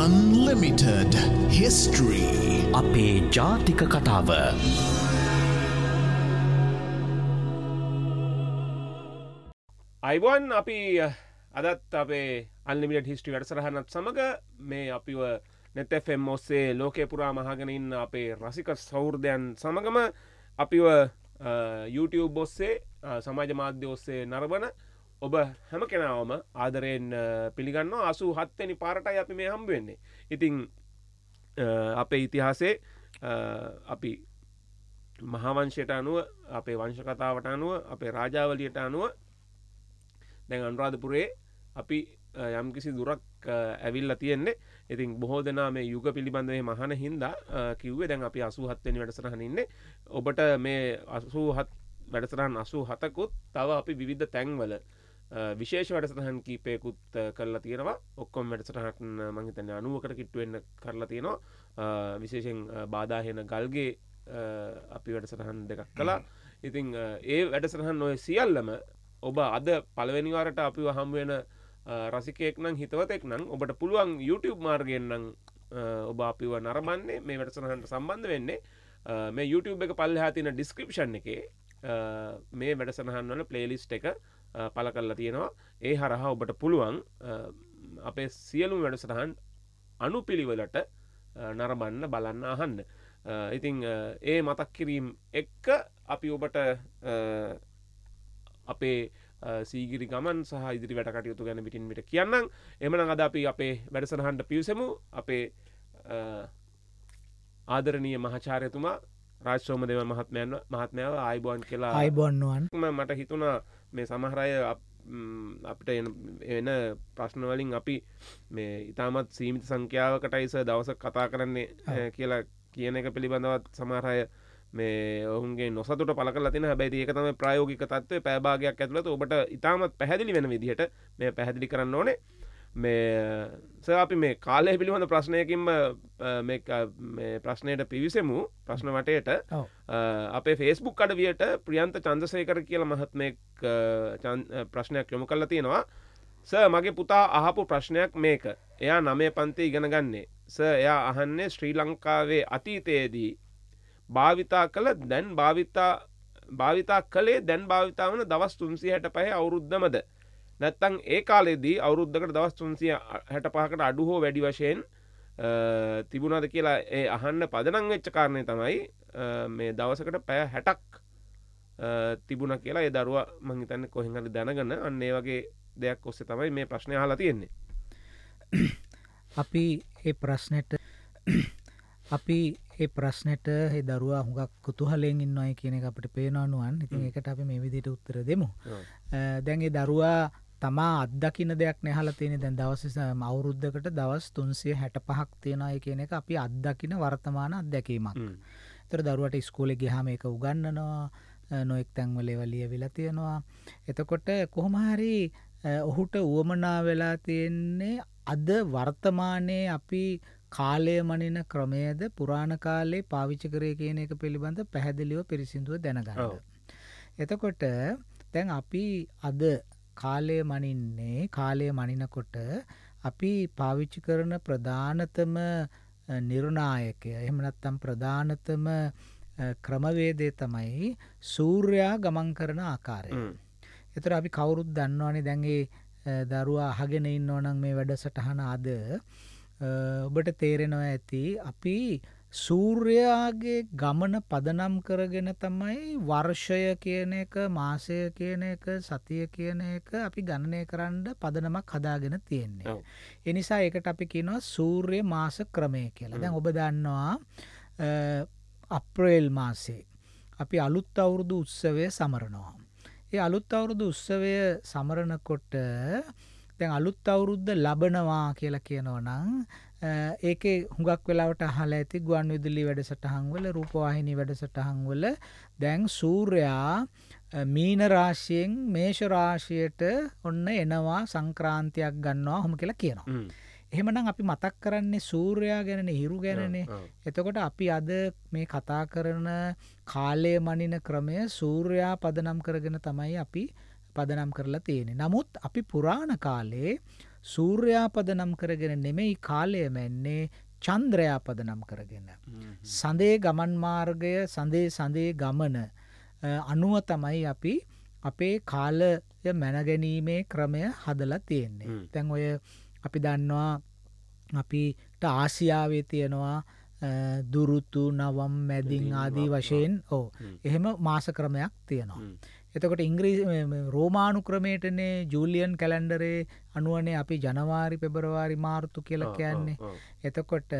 අන්ලිමිටඩ හිස්ටරී අපේ ජාතික කතාව අයිවන් අපි අදත් අපේ අල්ලිමිට හිස්ටි වැඩසරහනත් සමඟ මේ අපිව නැතැෆෙම් ඔස්සේ ලෝකේ පුරා මහගෙනන්න අපේ රසික සෞෘදයන් සමගම අපිව YouTube ඔස්සේ සමාජ මාධ්‍ය ඔස්සේ නරබන ඔබ හැම කෙනාවම ආදරයෙන් පිළිගන්න අසු හත්වනි පාරටයි අපි මේ හම්බ වෙන්නේ ඉතිං අපේ ඉතිහාසේ අපි මහාවංශයට අනුව අපේ වංශකතාවට අනුව අපේ රාජාවලියට අනුව දැන් අනුරාධපුරේ අපි යම්කිසි දුරක් ඇවිල්ල තියෙන්නේ ඉතින් බොහෝ දෙනා මේ යුග පිළිබඳවේ මහන හින්දා කිව්වේ දැන් අපි අසූහත්වෙන වැඩසරහනඉන්නේ ඔබට මේ අසූහත් වැඩසරහන් අසූ හතකුත් තව අපි විවිධ තැන්වල විශේෂ වැඩසටහන් කීපයකුත් කරලා තියෙනවා ඔක්කොම් වැඩසටහට මහිතන අනුවකට කිට්ටුවෙන්න කරලා තියෙනවා විශේෂෙන් බාධාහෙන ගල්ගේ අපි වැඩසටහන් දෙකක් කලා ඉතිං ඒ වැඩසටහන් ඔය සියල්ලම ඔබ අද පළවෙනිවාරට අපි හම්ුවෙන රසිකෙක් නම් හිතවතෙක් නම් ඔබට පුළුවන් YouTube මාර්ගයෙන්න්නම් ඔබ අපිව නරබන්නේ මේ වැඩසටහට සම්බන්ධ වෙන්නේ මේ YouTube එක පල්ල හතින ඩිස්ක්‍රපෂන් එකේ මේ වැඩසටහන් වල ප්ලේලිස්් එක පල කරලා තියෙනවා ඒ හරහා ඔබට පුළුවන් අපේ සියලුම් වැඩසටහන් අනුපිළිවෙලට නරබන්න බලන්න අහන්න ඉතිං ඒ මතක් කිරීම් එක්ක අපි ඔබට අපේ සීගිරි ගමන් සහ ඉදිරි වැට කටයුතු ගැන පිටින් මිට කියන්නම් එමන අද අපි අපේ වැඩසටහන්ට පිවසමු අපේ ආදරණය මහචාරයතුමා රාශ්‍රෝමදව මහත්මයන් මහත්මයාව අයිබෝන් කියලා අයිබොන්ුවන් මට හිතුනා මේ සමහරය අපිට එන ප්‍රශ්නවලින් අපි මේ ඉතාමත් සීමිත සංඛ්‍යාවකටයිස දවස කතා කරන්නේ කියලා කියන එක පිළිබඳවත් සමහරය මේ ඔවුන්ගේ නොසතුට පල තින හැබැයි ඒක තම ප්‍රයෝගික තත්ව පෑභාගයක් ඇතුලත ඔබට ඉතාමත් පැහැදිලි වෙන විදිහට මේ පැහැදිලි කරන්න ඕනේ මේ ස අපි මේ කාලය පිළිබඳ ප්‍රශ්නයකින්ම ප්‍රශ්නයට පිවිසෙමු ප්‍රශ්න වටයට අපේ ෆෙස්බුක් අඩවියට ප්‍රියන්ත චන්දසයකර කියල මහත්මෙක් ප්‍රශ්නයක් යොමු කල්ල තියෙනවා ස මගේ පුතා අහපු ප්‍රශ්නයක් මේක එයා නමේ පන්ති ඉගෙන ගන්නේ ස එයා අහන්නේ ශ්‍රී ලංකාවේ අතීතයේදී භාවිතා කළ දැන් භාවිතා භාවිතා කළේ දැන් භාවිතාවන දවස් තුන්සි හැට පහ අවුරුද්ධමද නැත්තං ඒ කාලෙදී අවුරුද්ධකට දවස් තුන්සිය හැට පහකට අඩු හෝ වැඩි වශයෙන් තිබුණද කියලා ඒ අහන්න පදනං වෙච්ච කාරණය තමයි මේ දවසකට පැය හැටක් තිබුණ කියලා ඒ දරුව මංහිතන්න කොහිහරි දැනගන්න අන්නේ වගේ දෙයක් ඔස්සේ තමයි මේ ප්‍රශ්නය හලා තියෙන්නේ අපි ඒ ප්‍රශ්නයට අපි ඒ ප්‍රශ්නයට හි දරුවා හුඟක් කුතුහලෙන් ඉන්න අයි කියන අපට පේනවානුවන් ඉතින් එකට අපි මේ විදිට උත්තර දෙමු දැන්ගේ දරුවා තමා අත්දකින දෙයක් නැහල තියෙන දැන් දවස අවුරුද්ධකට දවස් තුන්සිය හැට පහක් තියෙනය කියන එක අපි අත්දකින වර්තමාන අත්දැකීමක් තර දරුවට ස්කෝලෙ ගහම එක උගන්නනවා නොෙක් තැන්වලේවලිය වෙලා තියෙනවා එතකොට කොහොමහරි ඔහුට වුවමනා වෙලා තියෙන්නේ අද වර්තමානයේ අපි කාලය මනින ක්‍රමයද පුරාණ කාලේ පාවිච්චි කරය කියන එක පිළිබඳ පැහැදිලිව පිරිසිදුව දැනගන්න. එතකොට දැන් අපි අද කාලය මනින්නේ කාලය මනිනකොට අපි පාවිච්චි කරන ප්‍රධානතම නිර්ණායකය එහෙම නැත්නම් ප්‍රධානතම ක්‍රමවේදය තමයි සූර්යා ගමන් කරන ආකාරය. ඒතර අපි කවුරුත් දන්නවනේ දැන් ඒ දරුවා අහගෙන ඉන්නවනම් මේ වැඩසටහන අද ඔබට තේරෙනවා ඇති අපි සූර්යාගේ ගමන පදනම් කරගෙන තමයි වර්ෂය කියන එක මාසය කියන එක සතිය කියන එක අපි ගණනය කරන්න පදනමක් හදාගෙන තියෙන්නේ. එනිසා ඒකට අපි කියනවා සූර්ය මාස ක්‍රමය කියලා. දැන් ඔබ දන්නවා අප්‍රේල් මාසේ අපි අලුත් අවුරුදු උත්සවය සමරනවා. ඒ අලුත් අවුරුදු උත්සවය සමරනකොට දැන් අලුත් අවුරුද්ද ලබනවා කියලා කියනවා නම් ඒක හුඟක් වෙලාවට අහලා ඇති ගුවන් විදුලි වැඩසටහන්වල රූපවාහිනී වැඩසටහන්වල දැන් සූර්යා මීන රාශියෙන් මේෂ රාශියට ඔන්න එනවා සංක්‍රාන්තියක් ගන්නවා හොම කියලා කියනවා. එහෙමනම් අපි මතක් කරන්නේ සූර්යා ගැනනේ හිරු ගැනනේ. එතකොට අපි අද මේ කතා කරන කාලය මනින ක්‍රමය සූර්යා පදනම් කරගෙන තමයි අපි පදනම් කරලා තියෙන්නේ. නමුත් අපි පුරාණ කාලේ සූර්යා පදනම් කරගෙන නෙමෙයි කාලය මැන්නේ චන්ද්‍රයා පදනම් කරගෙන. සඳේ ගමන් මාර්ගය සඳේ සඳේ ගමන අනුව තමයි අපි අපේ කාලය මැනගැනීමේ ක්‍රමය හදලා තියෙන්නේ. තැන් ඔය අපි දන්නවා අපිට ආසියාවේ තියෙනවා දුරුතු නවම් මැදින් ආදී වශයෙන් ඕ එහෙම මාස ක්‍රමයක් තියෙනවා. එතකොට ඉංග්‍රීසි රෝමානු ක්‍රමයටනේ ජූලියන් කැලන්ඩරේ අනුවනේ අපි ජනවාරි පෙබරවාරි මාර්තු කියලා කියන්නේ. එතකොට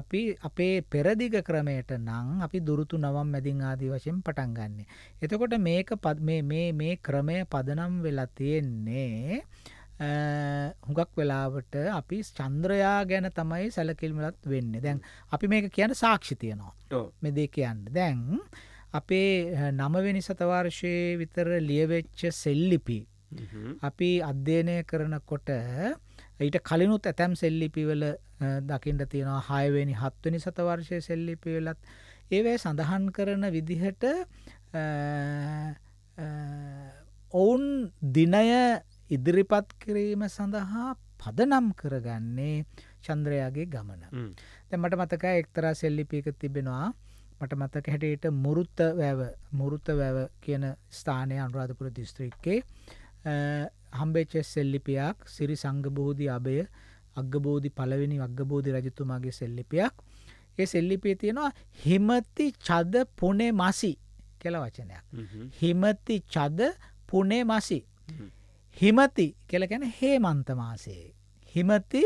අපි අපේ පෙරදිග ක්‍රමයට නම් අපි දුරුතු නවම් මැදින් ආදී වශයෙන් පටන් ගන්න. එතකොට මේක මේ ක්‍රමය පදනම් වෙලා තියෙන්නේ හුඟක් වෙලාවට අපි චන්ද්‍රයා ගැන තමයි සැලකිල්මලත් වෙන්න දැන් අපි මේක කියන සාක්ෂි තියනවා මෙදේ කියන්න දැන්. අපේ නමවෙනි සතවර්ශයේ විතර ලියවෙච්ච සෙල්ලිපි අපි අධ්‍යයනය කරනකොට ඊට කලිනුත් ඇතැම් සෙල්ලිපිවල දකිින්ට තියෙනවා හයවෙනි හත්වනි සතවර්ශය සෙල්ලිපිවෙලත් ඒවැ සඳහන් කරන විදිහට ඔවුන් දිනය ඉදිරිපත් කිරීම සඳහා පදනම් කරගන්නේ චන්ද්‍රයාගේ ගමන. තැමට මතක එක්තරා සෙල්ලිපික තිබෙනවා මට මතක හැටියට මුරුත්ත වැව මුරුත්ත වැව කියන ස්ථානය අනුරාධපුර දිස්ත්‍රික්කේ හම්බේච සෙල්ලිපියක් සිරි සංගබෝධි අභය අග්ගබෝධි පළවෙනි අග්ගබෝධි රජතුමාගේ සෙල්ලිපියක් ඒ සෙල්ලිපිය තියෙනවා හිමති චද පුනේ මසි කියල වචනයක් හිමති චද පුනේ මසි හිමති කෙලගැන හේමන්තමාසේ හිමති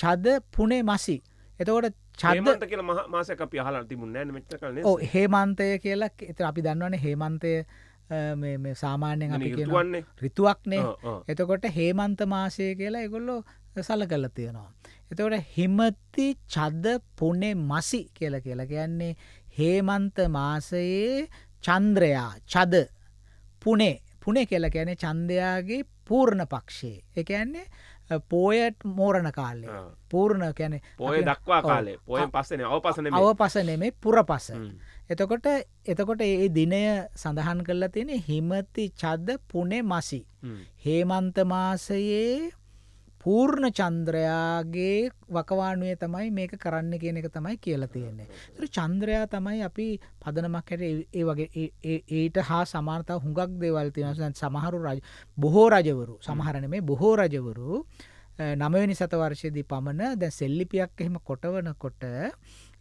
චද පුනේ මසි එතකොට චන්ත කියල මාසක පහල තිබුණ නමච කන හේමන්තය කියලා එත අපි දන්නවන හේමන්තය සාමාන්‍යෙන් අපි කියවන්නේ රිතුවක්නේ එතකොට හේමන්ත මාසය කියලා එකොල්ලො සල කල තියෙනවා. එතකොට හිමති චද්ද පුනේ මසි කියල කියලා කියන්නේ හේමන්ත මාසයේ චන්ද්‍රයා චද පුනේ පුනේ කියල කියන චන්දයාගේ පූර්ණ පක්ෂයේ ඒ කියන්නේ පෝයට මෝරණ කාලය පූර්ණ කැන පොය දක්වා කාලේ පොයෙන් පස්සන අවපසන අවපසනෙමේ පුර පස එතකොට එතකොට ඒ දිනය සඳහන් කරලා තියෙන හිමති චද්ද පුනේ මසි හේමන්ත මාසයේ පූර්ණ චන්ද්‍රයාගේ වකවානුවේ තමයි මේක කරන්න කියන එක තමයි කියලා තියෙන්නේ. ඒතර චන්ද්‍රයා තමයි අපි පදනමක් හැට ඒ වගේ ඊට හා සමානතාව හුඟක් දේවල් තියෙනවා. දැන් සමහරු රජ බොහෝ රජවරු සමහර නෙමෙයි බොහෝ රජවරු 9 වෙනි සත වර්ෂයේදී පමණ දැන් සෙල්ලිපියක් එහෙම කොටවනකොට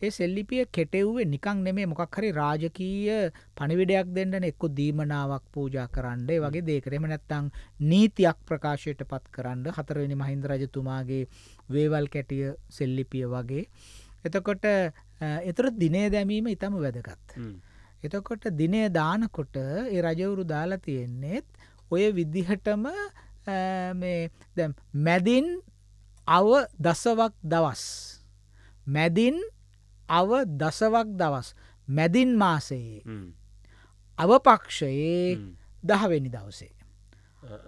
ඒ සෙල්ලිපිය කෙටෙව්වේ නිකං නෙමේ මොකක් හරි රාජකීය පණිවිඩයක් දෙන්නන එක්කු දීමනාවක් පූජා කරන්න වගේ දේකරෙම නැත්තං නීතියක් ප්‍රකාශයට පත් කරන්න හතරවෙනි මහින්ද රජතුමාගේ වේවල් කැටිය සෙල්ලිපිය වගේ. එතකොට එතර දිනේ දැමීම ඉතම වැදගත්. එතකොට දිනේ දානකොට ඒ රජවුරු දාලා තියෙන්නේත් ඔය විදිහටම දැම් මැදින් අව දසවක් දවස්. මැදින් අව දසවක් දවස් මැදින් මාසයේ අවපක්ෂයේ දහවෙනි දවසේ.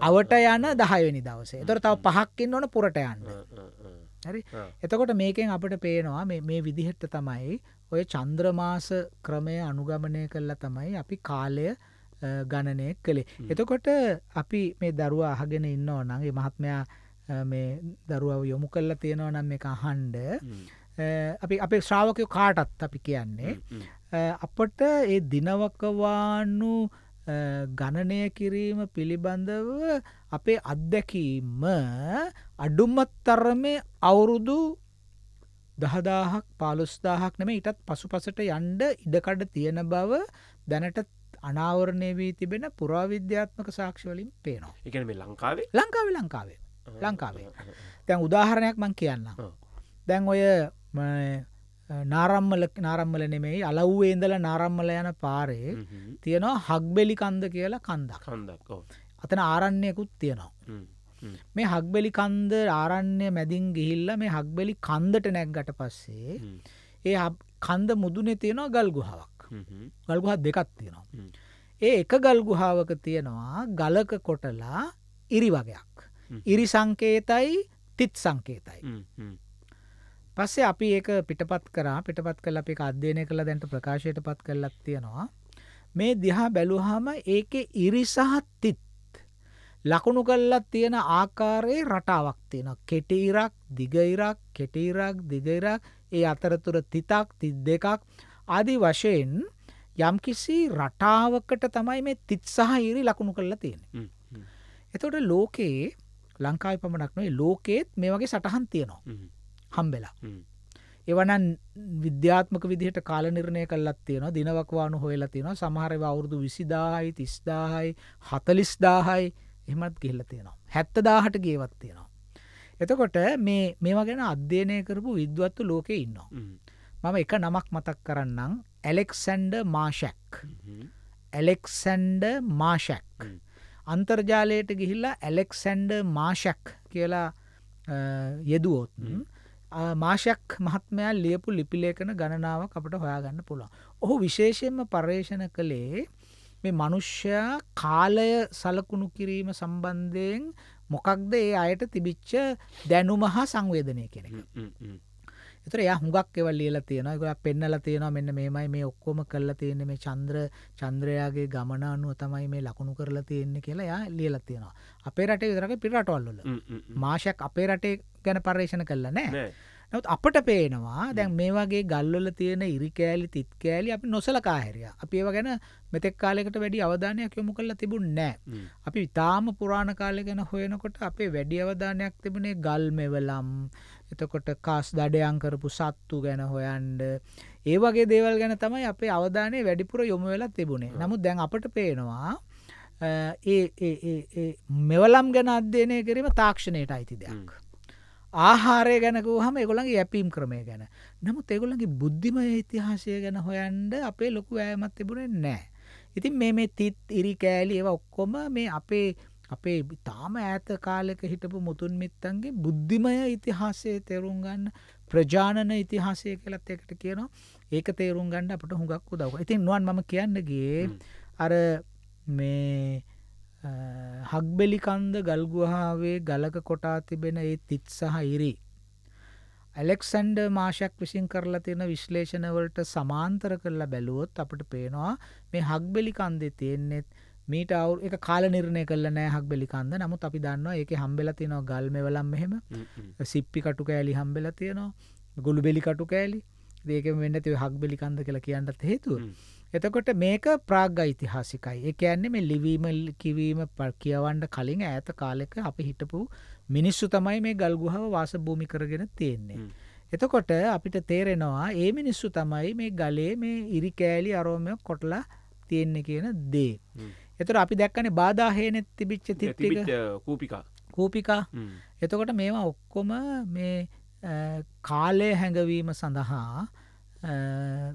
අවට යන දහයවෙනි දවසේ තොර තව පහක්කින් ඕන පුරට යන්න. හරි එතකොට මේකෙන් අපට පේනවා මේ විදිහට තමයි ඔය චන්ද්‍රමාස ක්‍රමය අනුගමනය කරලා තමයි අපි කාලය ගණනය කළේ. එතකොට අපි මේ දරුවා අහගෙන ඉන්න ඕනගේ මහත්මයා මේ දරුවව යොමු කරලා තියෙනව නම් එක හන්ඩ අපි අපේ ශ්‍රාවකයෝ කාටත් අපි කියන්නේ අපට ඒ දිනවකවානු ගණනය කිරීම පිළිබඳව අපේ අත්දැකීම අඩුම්මත්තරමේ අවුරුදු දහදාහක් පාලුස්දාහක් නෙම ඉටත් පසු පසට යන්ඩ ඉඩකඩ තියෙන බව දැනට අනාවරණය වී තිබෙන පුරාවිද්‍යාත්මක සාක්ෂවලින් පේනවා එකන ලංකාවේ ලංකාවේ ලංකාවේ ලංකාවේ තැන් උදාහරණයක් මං කියන්න දැන් ඔය නාරම්මල නාරම්මල නෙමෙයි අලව්වේ ඉඳල නාරම්මල යන පාරේ තියෙනවා හක්බෙලි කන්ද කියලා කන්දක් කන්දක් අතන ආරන්නයකුත් තියෙනවා මේ හක්බෙලි කන්ද ආරණ්‍ය මැදින් ගිහිල්ල මේ හක්බෙලි කන්දට නැක්ගට පස්සේ ඒ කන්ද මුදුනේ තියෙනවා ගල්ගුහාවක් ගල්ගුහත් දෙකක් තියෙනවා ඒ එක ගල්ගුහාාවක තියෙනවා ගලක කොටලා ඉරි වගයක් ඉරි සංකේතයි තිත් සංකේතයි පස්සේ අපි ඒක පිටපත් කරා පිටපත් කළ අපි අධ්‍යයනය කළ දැන්ට ප්‍රකාශයට පත් කරලක් තියෙනවා මේ දිහා බැලුහම ඒක ඉරිසාහත්තිත් ලකුණු කල්ලත් තියෙන ආකාරයේ රටාවක් තියෙන කෙටීරක් දිගයිරක් කෙටීරක් දිගයිරක් ඒ අතරතුර තිතක් තිත් දෙකක් අදි වශයෙන් යම්කිසි රටාවකට තමයි මේ තිත් සහ ඉරි ලකුණු කරලා තියෙන එතොට ලෝකයේ ලංකායි පමණක් නොේ ලෝකයේත් මේ වගේ සටහන් තියෙනවා හම්බෙලා එවනන් විද්‍යාත්මක විදිහට කාල නිර්ණය කල්ලත් තියෙනවා දිනවක්වානු හොයලා තියෙනවා සමහරව අවුරුදු විසිදාහයි තිස්දාහයි හතලිස්දාහයි එහමත් ගිල්ල තියෙනවා හැත්තදාහට ගේවත් තියෙනවා. එතකොට මේ මේවා ගැන අධ්‍යයනය කරපු විද්වත්තු ලෝකෙ ඉන්නවා. මම එක නමක් මතක් කරන්නම් ඇලෙක්සන්ඩ මාශැක් ඇලෙක්සන්ඩ මාශැක් අන්තර්ජාලයට ගිහිල්ලා ඇලෙක්සන්ඩ මාශැක් කියලා යෙදුවොත් මාශයක් මහත්මයා ලියපු ලිපිලේඛන ගණනාවක් අපට හොයාගන්න පුළුවන්. ඔහු විශේෂයෙන්ම පර්යේෂණ කළේ මේ මනුෂ්‍යයා කාලය සලකුණු කිරීම සම්බන්ධයෙන් මොකක්ද ඒ අයට තිබිච්ච දැනුම හා සංවේදනය කෙනෙක්. එතර ය හුඟක් එවල් ලියලා තියෙනවා ඒගොල්ලෝ පෙන්නලා තියෙනවා මෙන්න මේමයි මේ ඔක්කොම කරලා තියෙන්නේ මේ චන්ද්‍ර චන්ද්‍රයාගේ ගමන අනුව තමයි මේ ලකුණු කරලා තියෙන්නේ කියලා එයා ලියලා තියෙනවා. අපේ රටේ විතරක පිට රටවල් වල. මාෂයක් අපේ රටේ ගැන පර්ේෂණ කරලා නෑ නොත් අපට පේනවා දැන් මේ වගේ ගල්වල තියෙන ඉරිකෑලි තිත්කෑලි අපි නොසලකාහැරිය අපි ඒව ගැන මෙතෙක් කාලෙකට වැඩි අවධානයක් යොමු කරලා තිබුණ නෑ අපි ඉතාම පුරාණ කාලෙ ගැන හොයනකොට අපේ වැඩි අවධානයක් තිබුණේ ගල් මෙවලම් එතකොට කාස් දඩයන් කරපු සත්තු ගැන හොයන්ඩ ඒ වගේ දේවල් ගැන තමයි අපේ අවධානය වැඩිපුර යොමු වෙලා තිබුණේ නමුත් දැන් අපට පේනවා ඒ මෙවලම් ගැන අධ්‍යයනය කිරීම තාක්ෂණයට අයිති දෙයක්. ආහාරය ගැනකූ හම එගොළන්ගේ යැපීම් ක්‍රමය ගැන නමුත් එගොලගේ බුද්ධිම ඉතිහාසය ගැන හොයන්ඩ අපේ ලොකු ඇමත් තිබුණේ නෑ. ඉතින් මේ මේ තිත් ඉරි කෑලි ඒව ඔක්කොම මේ අපේ අපේ තාම ඈත කාලෙක හිටපු මුතුන් මිත්තන්ගේ බුද්ධිමය ඉතිහාසය තේරුම් ගන්න ප්‍රජානන ඉතිහාසය කලත් එකට කියනවා ඒක තේරුම් ගන්න අපට හුඟක් උදව. ඉතින් නුවන් මම කියන්නගේ අර මේ හක්බෙලිකන්ද ගල්ගුහාාවේ ගලක කොටා තිබෙන ඒ තිත් සහ ඉරි. ඇලෙක්සන්ඩ මාශයක් විසින් කරලා තියෙන විශ්ලේෂණවලට සමාන්තර කරලා බැලුවොත් අපට පේනවා මේ හක්බෙලිකන්දෙ තියෙන්නේෙත් මීට අවු එක කාල නිර්ණය කල නෑ හක් බෙලිකන්ද නමුත් අපි දන්නවා ඒක හම්බෙලා තියෙනවා ගල්මවලම් මෙහෙම සිප්පි කටු කෑලි හම්බෙලා තියෙනවා ගොළු බෙලි කටු කෑලි දේක වෙන්න තිව හක් බෙලිකන්ද කියලා කියන්නත් හේතුව එතකොට මේක ප්‍රාග්ග ඓතිහාසිකයි. ඒ කියන්නේ මේ ලිවීම කිවීම කියවන්න කලින් ඈත කාලෙක අපි හිටපු මිනිස්සු තමයි මේ ගල් ගුහාව වාසභූමි කරගෙන තියෙන්නේ. එතකොට අපිට තේරෙනවා මේ මිනිස්සු තමයි මේ ගලේ මේ ඉරි කෑලි අරෝමයක් කොටලා තියෙන්නේ කියන දේ. එතකොට අපි දැක්කනේ බාධා හේනෙත් තිබිච්ච තිබිච්ච කූපිකා. කූපිකා. එතකොට මේවා ඔක්කොම මේ කාලය හැඟවීම සඳහා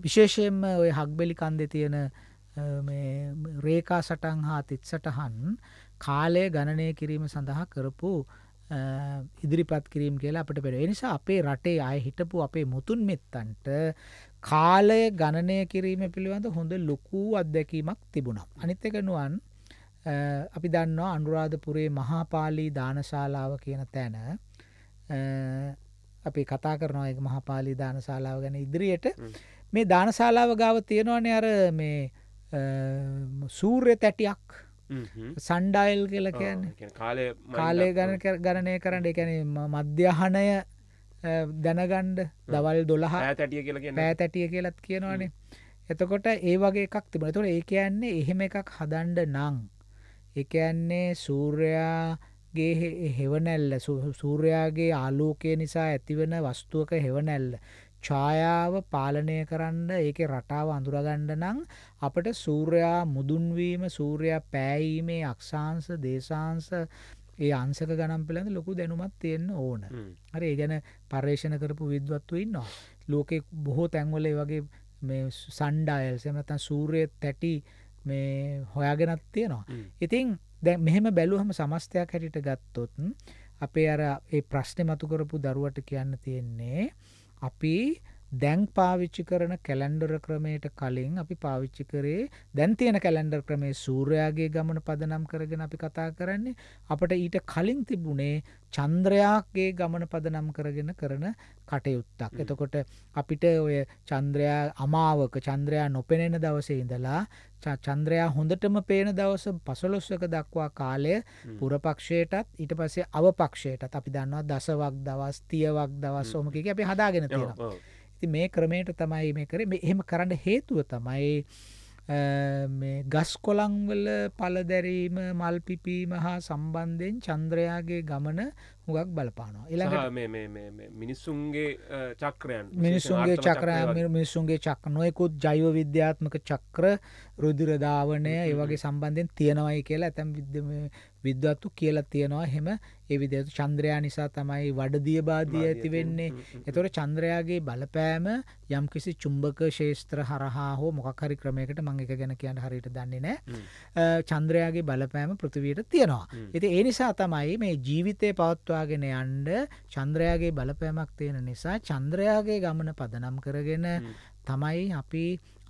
විශේෂයෙන්ම ඔය හක්බෙලි කන්දෙ තියෙන රේකා සටන් හා තිත් සටහන් කාලය ගණනය කිරීම සඳහා කරපු ඉදිරිපත් කිරීම් කියලා අපට පෙර නිසා අපේ රටේ අය හිටපු අපේ මුතුන් මෙත්තන්ට කාලය ගණනය කිරීම පිළිබඳ හොඳ ලොකූ අත්දැකීමක් තිබුණම්. අනිත්තක නුවන් අපි දන්නවා අනුරාධපුරේ මහාපාලී දානශාලාව කියන තැන අපි කතා කරනවා එක මහපාලි දානශාලාව ගැන ඉදිරියට මේ දානශාලාව ගාව තියෙනවනේ අර මේ සූර්ය තැටියක් සන්ඩයිල් කියල කියන්නේ කාලය ගණ ගණනය කරන්න එකැන මධ්‍යහනය දැනගණ්ඩ දවල් දොළහ තැටිය කියල නෑ තැටිය කියලත් කියනවානේ එතකොට ඒ වගේ එකක් තිබන තුොට ඒ කියන්නේ එහෙම එකක් හදන්ඩ නං එකන්නේ සූර්යා ගේ හෙවනැල්ල සූර්යාගේ ආලෝකය නිසා ඇතිවන වස්තුවක හෙවනැල්ල. ඡායාව පාලනය කරන්න ඒක රටාව අඳුරගණ්ඩ නං අපට සූර්යා මුදුන්වීම සූර්යා පෑයීමේ අක්ෂාංස දේශාංස ඒ අන්සක ගනම් පිළඳ ලොකු දැනුමත් තියෙන්න්න ඕන හර ඒ ගැන පර්ේෂණ කරපු විද්වත්ව ඉන්නවා ලෝකෙ බොහෝ තැන්වල වගේ සන්ඩායල් සමතන් සූරය තැටි මේ හොයාගෙනත් තියෙනවා ඉතින් දැ මෙහෙම බැලුවහම සමස්තයක් හැටිට ගත්තොත් අපේ අර ඒ ප්‍රශ්නය මතු කරපු දරුවට කියන්න තියෙන්නේ අපි දැන් පාවිච්චි කරන කැලැන්ඩර ක්‍රමයට කලින් අපි පාවිච්චි කරේ දැන් තියෙන කැලැන්ඩර් ක්‍රමේ සූර්යාගේ ගමන පදනම් කරගෙන අපි කතා කරන්නේ අපට ඊට කලින් තිබුණේ චන්ද්‍රයාගේ ගමන පදනම් කරගෙන කරන කටයුත්තක්. එතකොට අපිට ඔය චන්ද්‍රයා අමාවක චන්ද්‍රයා නොපෙනෙන දවසේ ඉඳලා චන්ද්‍රයා හොඳටම පේන දවස පසලොස්වක දක්වා කාලය පුරපක්ෂයටත් ඊට පස්සේ අවපක්ෂයටත් අපි දන්නවා දසවක් දවස් තියවක් දවස් ොමකික අපි හදාගෙන තියෙනවා. ඉතින් මේ ක්‍රමයට තමයි මේ කරේ මේ එහෙම කරන්න හේතුව තමයි මේ ගස් කොළංවල පලදැරීම මල් පිපීම හා සම්බන්ධයෙන් චන්ද්‍රයාගේ ගමන හුගක් බලපානවා එළඟ මිනිස්සුන්ගේ චක්‍රයන් මිනිසුන්ගේ චක්‍රය මිනිසුන්ගේ චක් නොයකුත් ජයව විද්‍යාත්මක චක්‍ර රුදුරධාවනය ඒවගේ සම්බන්ධයෙන් තියෙනවයි කියලා ඇතැම් විද්‍යම විද්වත්තු කියලා තියෙනවා එහෙම ඒ විදිහට චන්ද්‍රයා නිසා තමයි වඩදිය බාධිය ඇති වෙන්නේ. ඒතකොට චන්ද්‍රයාගේ බලපෑම යම්කිසි චුම්බක ශේස්ත්‍ර හරහා හෝ මොකක් හරි ක්‍රමයකට මම එක ගැන කියන්න හරියට දන්නේ නැහැ. චන්ද්‍රයාගේ බලපෑම පෘථිවියට තියෙනවා. ඉතින් ඒ නිසා තමයි මේ ජීවිතේ පවත්වාගෙන යන්න චන්ද්‍රයාගේ බලපෑමක් තියෙන නිසා චන්ද්‍රයාගේ ගමන පදනම් කරගෙන තමයි අපි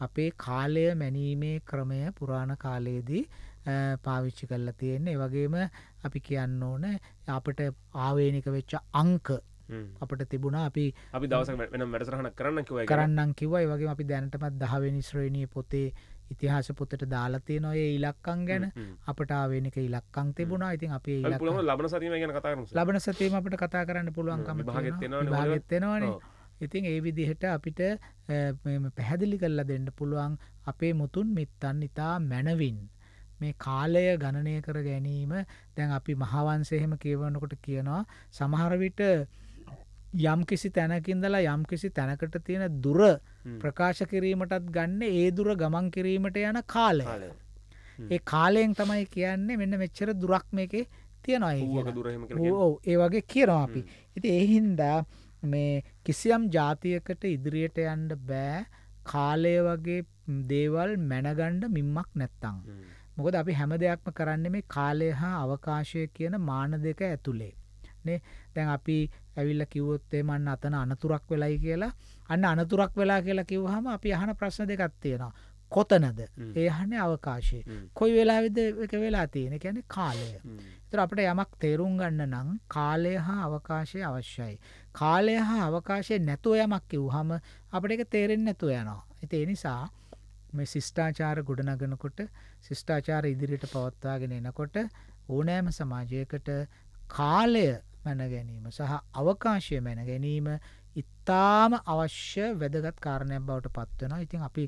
අපේ කාලය මැනීමේ ක්‍රමය පුරාණ කාලයේදී පාවිච්චි කරලා තියෙන්නේ වගේම අපි කියන්න ඕන අපට ආවේනික වෙච්ච අංක අපට තිබුණා අපි අපි දවස වෙන වැඩසරහන කරන්න කිව කරන්නම් කිවයි වගේ අපි දැනටමත් දහවෙනි ශ්‍රේණී පොතේ ඉතිහාස පොතට දාලතිය නොය ඉලක්කං ගැන අපට ආවෙනක ඉලක්කං තිබුණා ඉතින් අප ලබන සතීම ගැන කතා ලබන සතීම අපට කතා කරන්න පුළුවන්කම භාගත්තෙනවානේ ඉතින් ඒ විදිහට අපිට පැහැදිලි කල්ලා දෙන්න පුළුවන් අපේ මුතුන් මිත්තන් ඉතා මැනවින් මේ කාලය ගණනය කර ගැනීම දැන් අපි මහාවන්සේහෙම කියවනකොට කියනවා සමහරවිට යම් කිසි තැනකින්දලා යම් කිසි තැනකට තියෙන දුර ප්‍රකාශ කිරීමටත් ගන්න ඒ දුර ගමන් කිරීමට යන කාලය ඒ කාලයෙන් තමයි කියන්නේ මෙන්න මෙච්චර දුරක් මේකේ තියනයි ඕ ඒ වගේ කියනවා අපි ඉති එහින්දා මේ කිසියම් ජාතියකට ඉදිරියට යන්න බෑ කාලය වගේ දේවල් මැනගණ්ඩ මිම්මක් නැත්තං. මොකද අපි හැම දෙයක්ම කරන්නේ මේ කාලය හා අවකාශය කියන මාන දෙක ඇතුලේ. නේ දැන් අපි ඇවිල්ල කිව්වොත් එමන් අතන අනතුරක් වෙලයි කියලා අන්න අනතුරක් වෙලා කියලා කිව්වහම අපි අහන ප්‍රශ්න දෙකක් තියෙනවා. කොතනද ඒ අහන්නේ අවකාශයේ. කොයි වෙලාවෙද එක වෙලා තියෙන කියන්නේ කාලය. ඒතර අපිට යමක් තේරුම් ගන්න නම් කාලය හා අවකාශය අවශ්‍යයි. කාලය හා අවකාශය නැතුව යමක් කිව්වහම අපිට ඒක තේරෙන්නේ නැතුව යනවා. ඒ නිසා මේ ශිෂ්ඨාචාර ගොඩනගනකොට ශිෂ්ඨාචාර ඉදිරියට පවත්වාගෙන එනකොට ඕනෑම සමාජයකට කාලය මැන ගැනීම සහ අවකාශය මැන ගැනීම ඉතාම අවශ්‍ය වැදගත් කාරණයක් බවට පත්වන ඉතින් අපි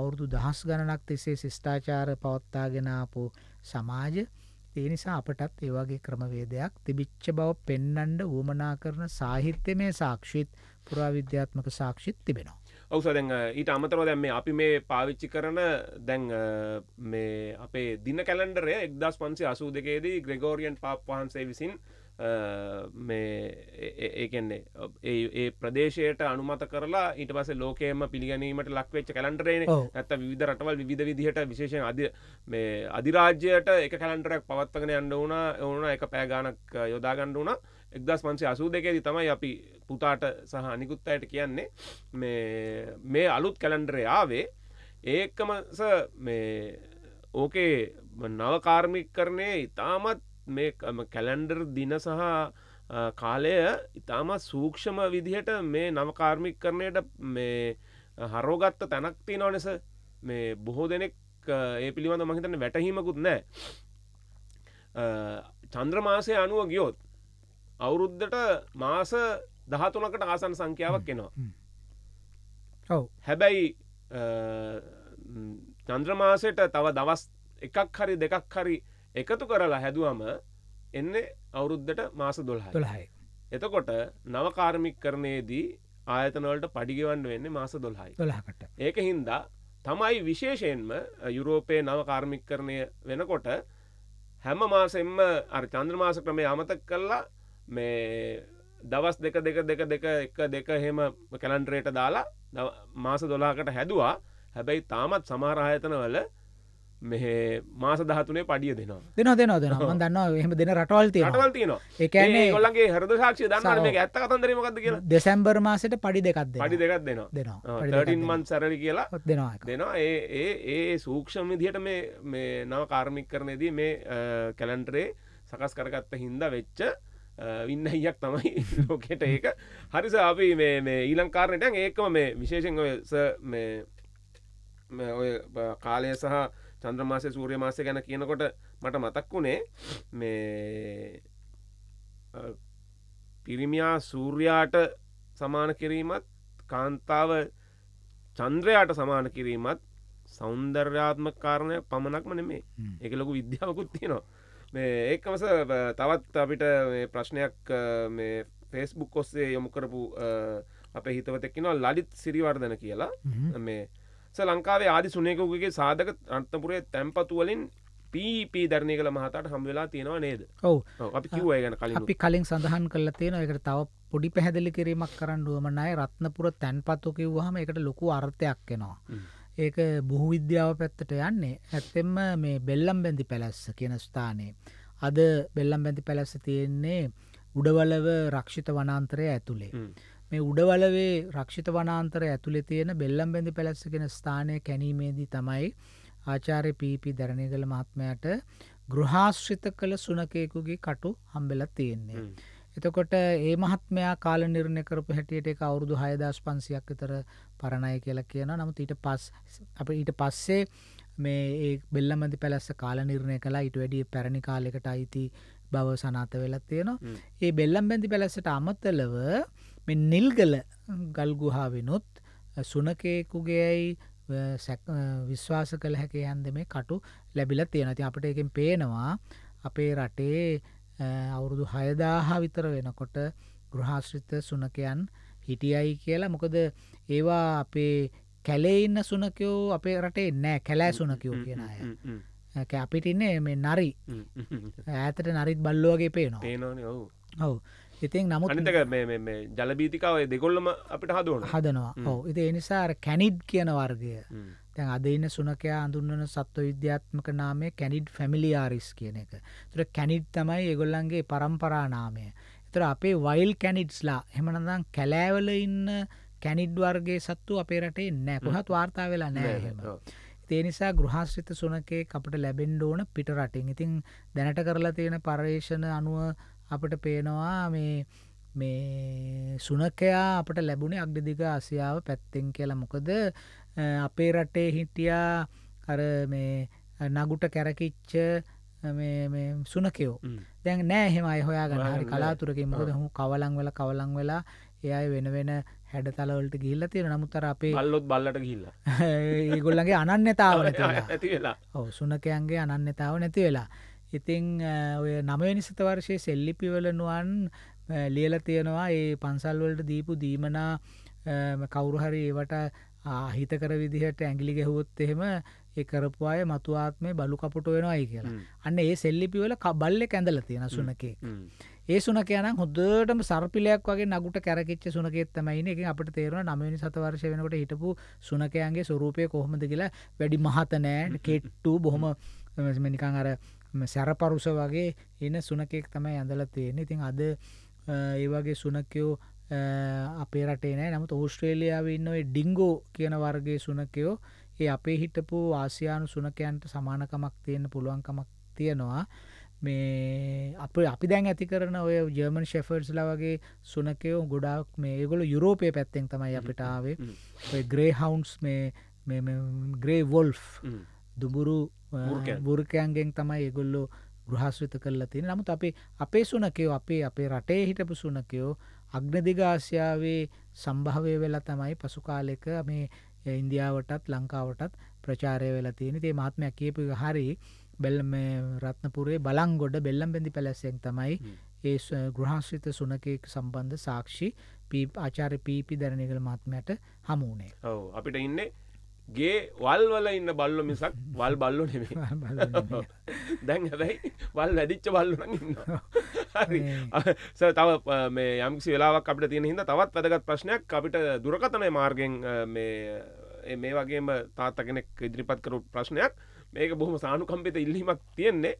අවුරුදු දහස් ගණනක් තිසේ ශිෂ්ඨාචාර පවත්තාගෙනාපු සමාජ ඒ නිසා අපටත් ඒවගේ ක්‍රමවේදයක් තිබිච්ච බව පෙන්නන්ඩ වුවමනා කරන සාහිත්‍යමය සාක්ෂිත් පුරාවිද්‍යාත්මක සාක්ෂිත් තිබෙනවා. ඔවුස දැන් ඊට අමතරව දැන් මේ අපි මේ පාවිච්චි කරන දැන් මේ අපේ දින කැලන්ඩරය එක්දස් පන්සේ අසූ දෙකේදී ග්‍රෙගෝරියන් පාප් වහන්සේ විසින් මේ ඒකෙන්නේ ඒ ප්‍රදේශයට අනුමත කරලා ඊට පස ලෝකයම පිළිගැනීමට ලක්වෙච් කලන්ටරේ ඇත විධ රටවල් විධ විදිහට විශේෂෙන් අධ මේ අධිරාජ්‍යයට එක කලන්ටරක් පවත්වගෙන අන්ඩ වුණ ඕන එක පෑගානක් යොදාගණ්ඩ වුණා එක්දස් පන්සේ අසූ දෙකේදී තමයි අපි පුතාට සහ අනිකුත් අයට කියන්නේ මේ මේ අලුත් කැලන්ඩරේ ආවේ ඒකමස මේ ඕකේ නවකාර්මික කරණය ඉතාමත් මේ කැලන්ඩර් දින සහ කාලය ඉතාමත් සූක්ෂම විදිහට මේ නවකාර්මික කරණයට මේ හරෝගත්ත තැනක්ති නොනෙස මේ බොහෝ දෙනෙක් ඒ පිළිබඳ මහිතන්න වැටහීමකුත් නෑ චන්ද්‍රමාසය අනුව ගියොත් අවුරුද්ධට මාස දහතුනකට ආසන සංඛ්‍යාවක් එනවා හැබැයි චන්ද්‍රමාසයට තව දවස් එකක් හරි දෙකක් හරි එකතු කරලා හැදුවම එන්න අවුරුද්ධට මාස දොල්හ ොළහයි එතකොට නවකාර්මික් කරණයේදී ආයතනවලට පඩිගවන්න වෙන්න මාස දොල්හයි ොළහකට ඒක හින්දා තමයි විශේෂයෙන්ම යුරෝපයේ නව කාර්මික් කරණය වෙනකොට හැම මාසෙන්ම අර චන්ද්‍රමාස ක්‍රමය අමතක් කල්ලා මේ දවස් දෙක දෙක දෙක දෙක එක දෙක හෙම කැලන්ඩරේට දාලා මාස දොලාකට හැදවා හැබැයි තාමත් සමාරායතනවල මෙ මාස දහතුනේ පඩිය දෙනවා දෙන දෙන දෙන දන්න හම දෙන රටවල්ති රටවල්තින එකන ගොල්ලගේ හරද සාක්ෂය දන්න මේ ඇත්ත කතන්දරීමකද කිය දෙසැම්බර් මාසට පඩි දෙකක්ද පඩි දෙකක් දෙනවා දෙනවා ටන්මන් සැරලි කියලා දෙනවා දෙනවා ඒ ඒ සූක්ෂම විදිහට මේ මේ නව කාර්මික් කරනයදී මේ කැලන්ටරේ සකස් කරගත්ත හින්දා වෙච්ච ඉන්න අයියක් තමයි ලෝකෙට ඒක හරිස අපි මේ ඊලංකාරණයටන් ඒකම මේ විශේෂෙන් ඔයස මේ ඔය කාලය සහ චන්ද්‍රමාසය සූරය මාසය ගැන කියනකොට මට මතක් වුණේ මේ පිරිමියා සූර්යාට සමාන කිරීමත් කාන්තාව චන්ද්‍රයාට සමාන කිරීමත් සෞන්දර්යාත්ම කාරණය පමණක්ම නෙමේ එක ලොකු විද්‍යාවකුත් තියෙනවා මේ ඒකමස තවත් අපිට ප්‍රශ්නයක් මේ ෆෙස්බුක් ඔස්සේ යොමු කරපු අපේ හිතවතෙක්කිනවා ලඩිත් සිරිවර්ධන කියලා මේ ලංකාවේ ආදි සුනයකුගේ සාධක අන්තපුරේ තැම්පතුවලින් පීපී e ධරණය කළ මහතාට හම්වෙලා තියෙනවා නේද ඔව අපි කිව්ව ගැන කලින් අපි කලින් සඳහන් කල තියෙන එකට තව පොඩි පැහැදිලි කිරීමක් කරන්න ුවමනයි රත්නපුර තැන්පතු කිව්වාහම එකට ලොකු අර්ථයක් එෙනවා ඒක බොහු විද්‍යාව පැත්තට යන්නේ ඇත්තෙම මේ බෙල්ලම් බැඳි පැලැස්ස කියන ස්ථානයේ අද බෙල්ලම් බැඳි පැලැස්ස තියෙන්නේ උඩවලව රක්ෂිත වනාන්තරය ඇතුළේ මේ උඩවලවේ රක්ෂිත වනාන්තර ඇතුළේ තියෙන බෙල්ලම් බැඳි පැලැස්ස කියෙන ස්ථානය කැනීමේදී තමයි ආචාරය පීපි දැරණය කළ මහත්මයට ගෘහාශ්‍රිත කළ සුනකයකුගේ කටු හම්බෙල තියෙන්නේ. එතකොට ඒ මහත්මයා කාල නිර්ණය කරපු හැටියට එක අවුරුදු 6500ක් විතර පරණයි කියලා කියනවා. නමුත් ඊට පස් අපිට ඊට පස්සේ මේ බෙල්ලමදි පැලස්ස කාල නිර්ණය කළා. ඊට වැඩිය පැරණි කාලයකට අයිති බව සනාත වෙලා තියෙනවා. ඒ බෙල්ලම්බැඳි පැලැස්සට අමතලව මේ නිල්ගල ගල්ගුහා වෙනුත් සුනකේකුගේයි විශ්වාස කළ හැකේ හන්ද මේ කටු ලැබිලා තියෙන ති අපට එකෙන් පේනවා අපේ රටේ අවුරුදු හයදාහ විතර වෙනකොට ගෘහාශ්‍රිත සුනකයන් හිටියයි කියලා මොකද ඒවා අපේ කැලෙඉන්න සුනකයෝ අපේ රටේ නෑ කැලෑ සුනකයෝ කියෙන අය අපිටින්නේ මේ නරි ඇතට නරිත් බල්ලෝගේ පේනවා පේනවා ඔවු ඉතින් නමුත් ජලබීතිකාවේ දෙකොල්ලම අපිට හදුවන හදනවා ඔව ඉති එනිසාර කැනිඩ් කියන වර්ගය දැන් අද ඉන්න සුනකයා හඳුන්වන සත්ව විද්‍යාත්මක නාමය කැනිඩ් ෆැමිලියාරිස් කියන එක. ඒතර කැනිඩ් තමයි ඒගොල්ලන්ගේ પરම්පරා නාමය. ඒතර අපේ වයිල් කැනිඩ්ස්ලා එහෙම නැත්නම් කැලෑවල ඉන්න කැනිඩ් වර්ගයේ සත්තු අපේ රටේ නැහැ. කොහොමවත් වාර්තා වෙලා නැහැ එහෙම. ඒ නිසා ගෘහස්ථිත සුනකෙක් අපිට ලැබෙන්න ඕන පිට රටින්. ඉතින් දැනට කරලා තියෙන පර්යේෂණ අනුව අපිට පේනවා මේ මේ සුනකයා අපට ලැබුණේ අග්‍රදිග ආසියාව පැත්තෙන් කියලා මොකද අපේ රටේ හිටියා අර මේ නගුට කැරකිච්ච සුනකයෝ දැන් නෑ හෙමයි හොයාගන්න හරි කලාතුරකින් මොකද හු කවලං වෙලා කවලං වෙලා එයයි වෙන වෙන හැඩ තලවලට ගිල්ල තියෙන නමුත්තර අපේ අල්ලොත් බල්ලට ගිල්ල ඒගොල්ලගේ අනන්‍යතාව ඇතිලා ඔව සුනකයන්ගේ අනන්‍යතාව නැති වෙලා ඉතිං ඔය නමවෙනිසත වර්ෂය සෙල්ලිපිවලනුවන් ලියල තියෙනවා ඒ පන්සල්වලට දීපු දීමනා කවුරුහරි ඒවට හිතකර විදිහට ඇගිලි ගැහුවොත් එහෙම ඒ කරපු අය මතුවාත්මේ බලු කපුට වෙනවායි කියලා අන්න ඒ සෙල්ලිපිවල කබල්ල කැඳල තියෙන සුනකේ ඒ සුනකයන හොදටම සර්පිලයක් වගේ නගුට කැරකිච්ච සුනකෙත්තමයින එක අපට තේරුණ නමනි සතවර්ශය වෙනකට හිටපු සුනකයන්ගේ ස්වරූපය කොහොමද කියලා වැඩි මහතනෑ කෙට්ටු බොහොම නිකං අර සැරපරුස වගේ එන සුනකෙක් තමයි ඇඳල තියෙන ඉතින් අද ඒවගේ සුනකයෝ අපේ රටේ නෑ නමුත් ඕස්ට්‍රේලියාව ඉන්න ඔය ඩිංගෝ කියන වර්ගේ සුනකයෝ ඒ අපේ හිටපු ආසියානු සුනකයන්ට සමානකමක් තියෙන පුළුවන්කමක් තියෙනවා මේ අප අපි දැන් ඇති කරන ඔය ජර්මන් ෂෙෆර්ස්ලා වගේ සුනකයෝ ගොඩාක් මේ ඒගොල යුරෝපය පැත්තෙන් තමයි අපිටාවේ ඔය ග්‍රේ හවන්ස් මේ ග්‍රේ වොල්් දුබුරු බුරකයන්ගෙන් තමයි ඒගොල්ලෝ ගෘහස්විත කරලා තියෙන නමුත් අපි අපේ සුනකයෝ අපේ අපේ රටේ හිටපු සුනකයෝ අග්නදිග ආසියාවේ සම්භාවය වෙලා තමයි පසු කාලෙක මේ ඉන්දියාවටත් ලංකාවටත් ප්‍රචාරය වෙලා තියෙන. ඉතින් මහත්මයා කියපු හරි බෙල්ලම රත්නපුරේ බලංගොඩ බෙල්ලම්බෙන්දි පැලැස්සෙන් තමයි ඒ ගෘහාශ්‍රිත සුනකයෙක් සම්බන්ධ සාක්ෂි ආචාර්ය පීපි දරණිගල මහත්මයාට හමු වුණේ. ඔව් අපිට ඉන්නේ ගේ වල්වල ඉන්න බල්ලො මිසක් වල් බල්ලො නෙමේ දැන් හැබැයි වල් වැඩිච්ච බල්ලන ඉන්න තව මේ යම්සි වෙලාවක් අපට තියෙන හිද තවත් වැදගත් ප්‍රශ්නයක් අපිට දුරකතනය මාර්ගෙන් මේ මේ වගේම තාත්ත කෙනෙක් ඉදිරිපත් කරු ප්‍රශ්නයක් මේක බොහොම සානුකම්පිත ඉල්ලීමක් තියෙන්නේ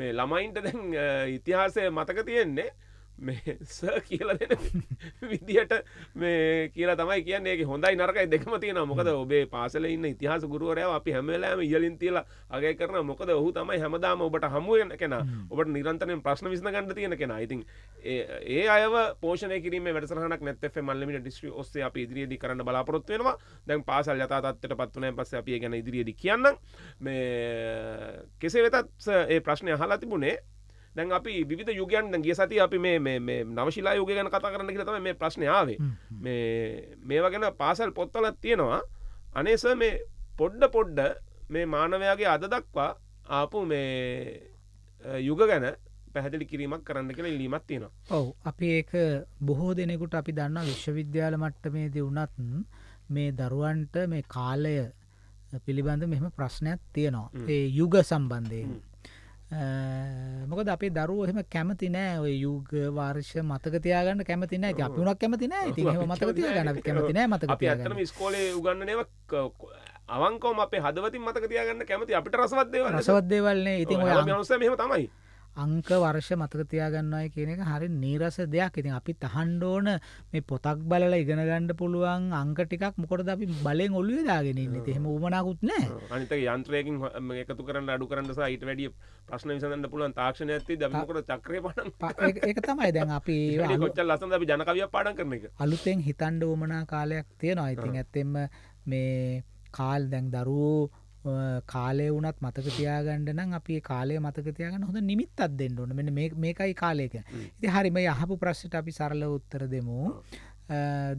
මේ ළමයින්ට දැන් ඉතිහාසය මතක තියෙන්නේ මේ ස කියල දෙන විදිහට මේ කියලා තමයි කියන්නේ හොඳයි නරකයි දෙකම තියෙන මොකද ඔබේ පාසල ඉන්න ඉතිහාස ගුරුවරයාව අපි හැමලෑම ඉහලින් තියලා අගේ කරන මොකද ඔහු තමයි හැමදාම ඔබට හමුවෙන කෙන ඔබට නිරන්තරයෙන් ප්‍රශ්න විසඳ ගන්න තියෙන කෙන ඉතින් ඒ අයව පෝෂණය කිරීම වැඩසරහනක් නැත්තේ මල්ලමිට ඩිස්ට්‍රි ඔස්සේ අපි ඉදිරියේදී කරන්න බලාපොරොත්තු වෙනවා දැන් පාසල් යථා තත්ත්වයට පත් වුණාන් පස්සේ අපි ඒ ගැන ඉදිරියේදී කියන්නම් මේ කෙසේ වෙතත් ඒ ප්‍රශ්නේ අහලා තිබුණේ දැන් අපි විධ යුගයන් ගිය සති අපි මේ නවශිලා යුග ගැන කතා කරන්න කියතම මේ ප්‍රශ්නාවේ මේ මේවා ගැන පාසල් පොත්තලත් තියෙනවා අනේස මේ පොඩ්ඩ පොඩ්ඩ මේ මානවයාගේ අද දක්වා ආපු මේ යුග ගැන පැහැදිලි කිරීමක් කරන්න කළ ලීමත් තියෙනවා ඔවු අපි ඒක බොහෝ දෙනෙකුට අපි දන්න විශ්වවිද්‍යාල මට්ටමේදී වුනත් මේ දරුවන්ට මේ කාලය පිළිබඳ මෙම ප්‍රශ්නයක් තියෙනවා ඒ යුග සම්බන්ධයෙන් මොකද අපේ දරුවෝ එහෙම කැමති නෑ ඔය යුග වර්ෂ මතක තියාගන්න කැමති නෑ අපි උනක් කැමති නෑ ඉතින් එහෙම මතක තියාගන්න අපි කැමති නෑ මතක අපි ඇත්තටම ඉස්කෝලේ උගන්වන ඒවා අවංකවම අපේ හදවතින් මතක තියාගන්න කැමති අපිට රසවත් දේවල් රසවත් දේවල් නේ ඉතින් ඔය අනුසම එහෙම තමයි අංක වර්ෂ මතක තියාගන්නවයි කියන එක හරි නීරස දෙයක්. ඉතින් අපි තහන්න ඕන මේ පොතක් බලලා ඉගෙන ගන්න පුළුවන් අංක ටිකක් මොකටද අපි බලෙන් ඔළුවේ දාගෙන ඉන්නේ. එහෙම උවමනාවකුත් නැහැ. අනිත් එක යන්ත්‍රයකින් එකතු කරන්න අඩු කරන්න සහ ඊට වැඩිය ප්‍රශ්න විසඳන්න පුළුවන් තාක්ෂණයක් තියෙද්දි අපි මොකටද චක්‍රය පාඩම් ඒක තමයි දැන් අපි කොච්චර ලස්සනද අපි ජන කවියක් පාඩම් කරන එක. අලුතෙන් හිතන්න උවමනා කාලයක් තියෙනවා. ඉතින් ඇත්තෙන්ම මේ කාල් දැන් දරුවෝ කාලය වුණත් මතක තියාගන්න නම් අපි කාලය මතක තියාගන්න හොඳ නිමිත්තක් දෙන්න ඕන. මෙන්න මේ මේකයි කාලය කියන්නේ. ඉතින් හරි මේ අහපු ප්‍රශ්නට අපි සරලව උත්තර දෙමු.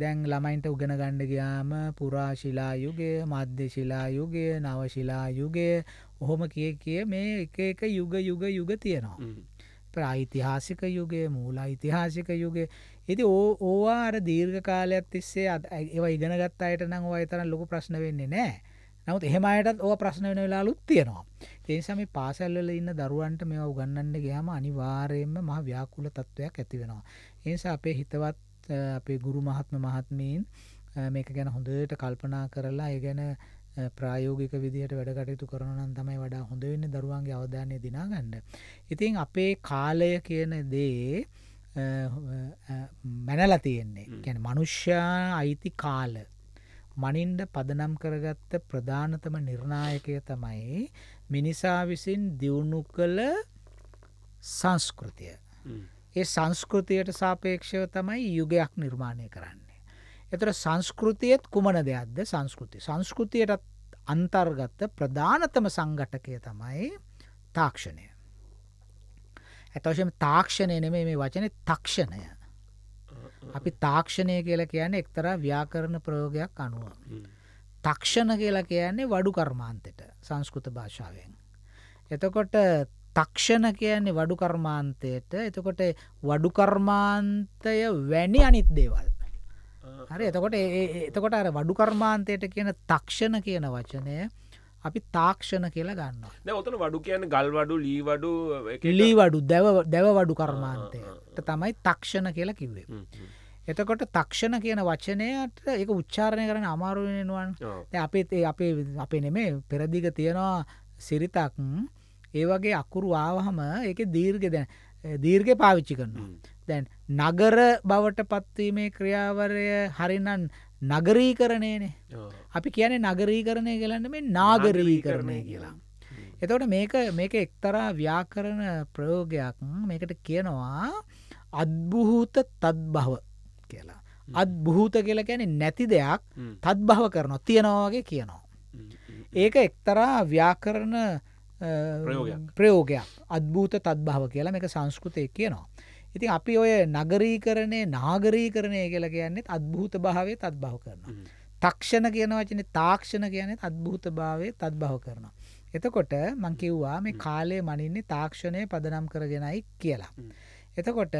දැන් ළමයින්ට උගෙන ගන්න ගියාම පුරා ශිලා යුගය, මධ්‍ය ශිලා යුගය, නව ශිලා යුගය ඔහොම කිය කිය මේ එක එක යුග යුග යුග තියෙනවා. ප්‍රයිතිහාසික යුගයේ මූල ඓතිහාසික යුගයේ ඉති ඕවා අර දීර්ඝ කාලයක් තිස්සේ ඒව ඉගෙනගත් අයට නම් ඔය තරම් ලොකු ප්‍රශ්න වෙන්නේ නැහැ. නමුත් එහෙම අයටත් ඕ ප්‍රශ්න වෙන වෙලාලුත් තියෙනවා. ඒ නිසා මේ පාසල් වල ඉන්න දරුවන්ට මේවා උගන්වන්න ගියාම අනිවාර්යයෙන්ම මහ ව්‍යාකූල තත්වයක් ඇති වෙනවා. ඒ නිසා අපේ හිතවත් අපේ ගුරු මහත්ම මහත්මීන් මේක ගැන හොඳට කල්පනා කරලා ඒ ගැන ප්‍රායෝගික විදිහට වැඩ කටයුතු කරන නම් තමයි වඩා හොඳ වෙන්නේ දරුවන්ගේ අවධානය දිනා ගන්න. ඉතින් අපේ කාලය කියන දේ මැනලා තියෙන්නේ. කියන්නේ මනුෂ්‍යයා අයිති කාල. මනින්ඩ පදනම් කරගත්ත ප්‍රධානතම නිර්ණායකය තමයි මිනිසා විසින් දියුණු කළ සංස්කෘතිය. ඒ සංස්කෘතියට සාපේක්ෂව තමයි යුගයක් නිර්මාණය කරන්නේ. එතර සංස්කෘතියත් කුමන දෙයක්ද සංස්කෘති. සංස්කෘතියටත් අන්තර්ගත්ත ප්‍රධානතම සංගටකය තමයි තාක්ෂණය. ඇතවශම තාක්ෂණය නෙමේ මේ වචන තක්ෂණය අපි තාක්ෂණය කියලා කියන්නේ එක්තරා ව්‍යාකරණ ප්‍රයෝගයක් අනුව. තක්ෂණ කියලා කියන්නේ වඩු කර්මාන්තයට සංස්කෘත භාෂාවෙන්. එතකොට තක්ෂණ කියන්නේ වඩු කර්මාන්තයට එතකොට වඩු කර්මාන්තය වැනි අනිත් දේවල්. හරි එතකොට එතකොට අර වඩු කර්මාන්තයට කියන තක්ෂණ කියන වචනය අපි තාක්ෂණ කියලා ගන්න ඔතන වඩු කියන ගල්වඩු ලීවඩු ලීවඩු දැව දැවවඩු කර්මාන්තයට තමයි තක්ෂණ කියලා කිව්වේ. එතකොට තක්ෂණ කියන වචනයට එක උච්චාරණය කරන අමාරුවෙනුවන් අපේ අපේ අපේ නෙමේ පෙරදිග තියෙනවා සිරිතක් ඒ වගේ අකුරු ආවහම එක දීර්ග දැන දීර්ග පාවිච්චි කරනවා. දැන් නගර බවට පත්වීමේ ක්‍රියාවරය හරිනන් නගරීකරණයනේ අපි කියන්නේ නගරීකරණය කියලන්න මේ නාගරීකරණය කියලා. එතවට මේක මේක එක්තරා ව්‍යාකරණ ප්‍රයෝගයක් මේකට කියනවා අත්භූත තත්භව කියලා. අත්භූත කියලා කියන්නේ නැති දෙයක් තත්භව කරනවා තියෙනවාගේ කියනවා. ඒක එක්තරා ව්‍යාකරණ ප්‍රයෝගයක් අත්භූත තත්භාව කියලා මේක සංස්කෘතය කියනවා. ඉතින් අපි ඔය නගරීකරණය නාගරීකරණය කියලා කියන්නේත් අත්භූත භාවය තත්භාව කරනවා. තක්ෂණ කියන වචනේ තාක්ෂණ කියන්නේ අත්භූත භාවය තත්භාව කරනවා. එතකොට මං කිව්වා මේ කාලය මනින්නේ තාක්ෂණය පදනම් කරගෙනයි කියලා. එතකොට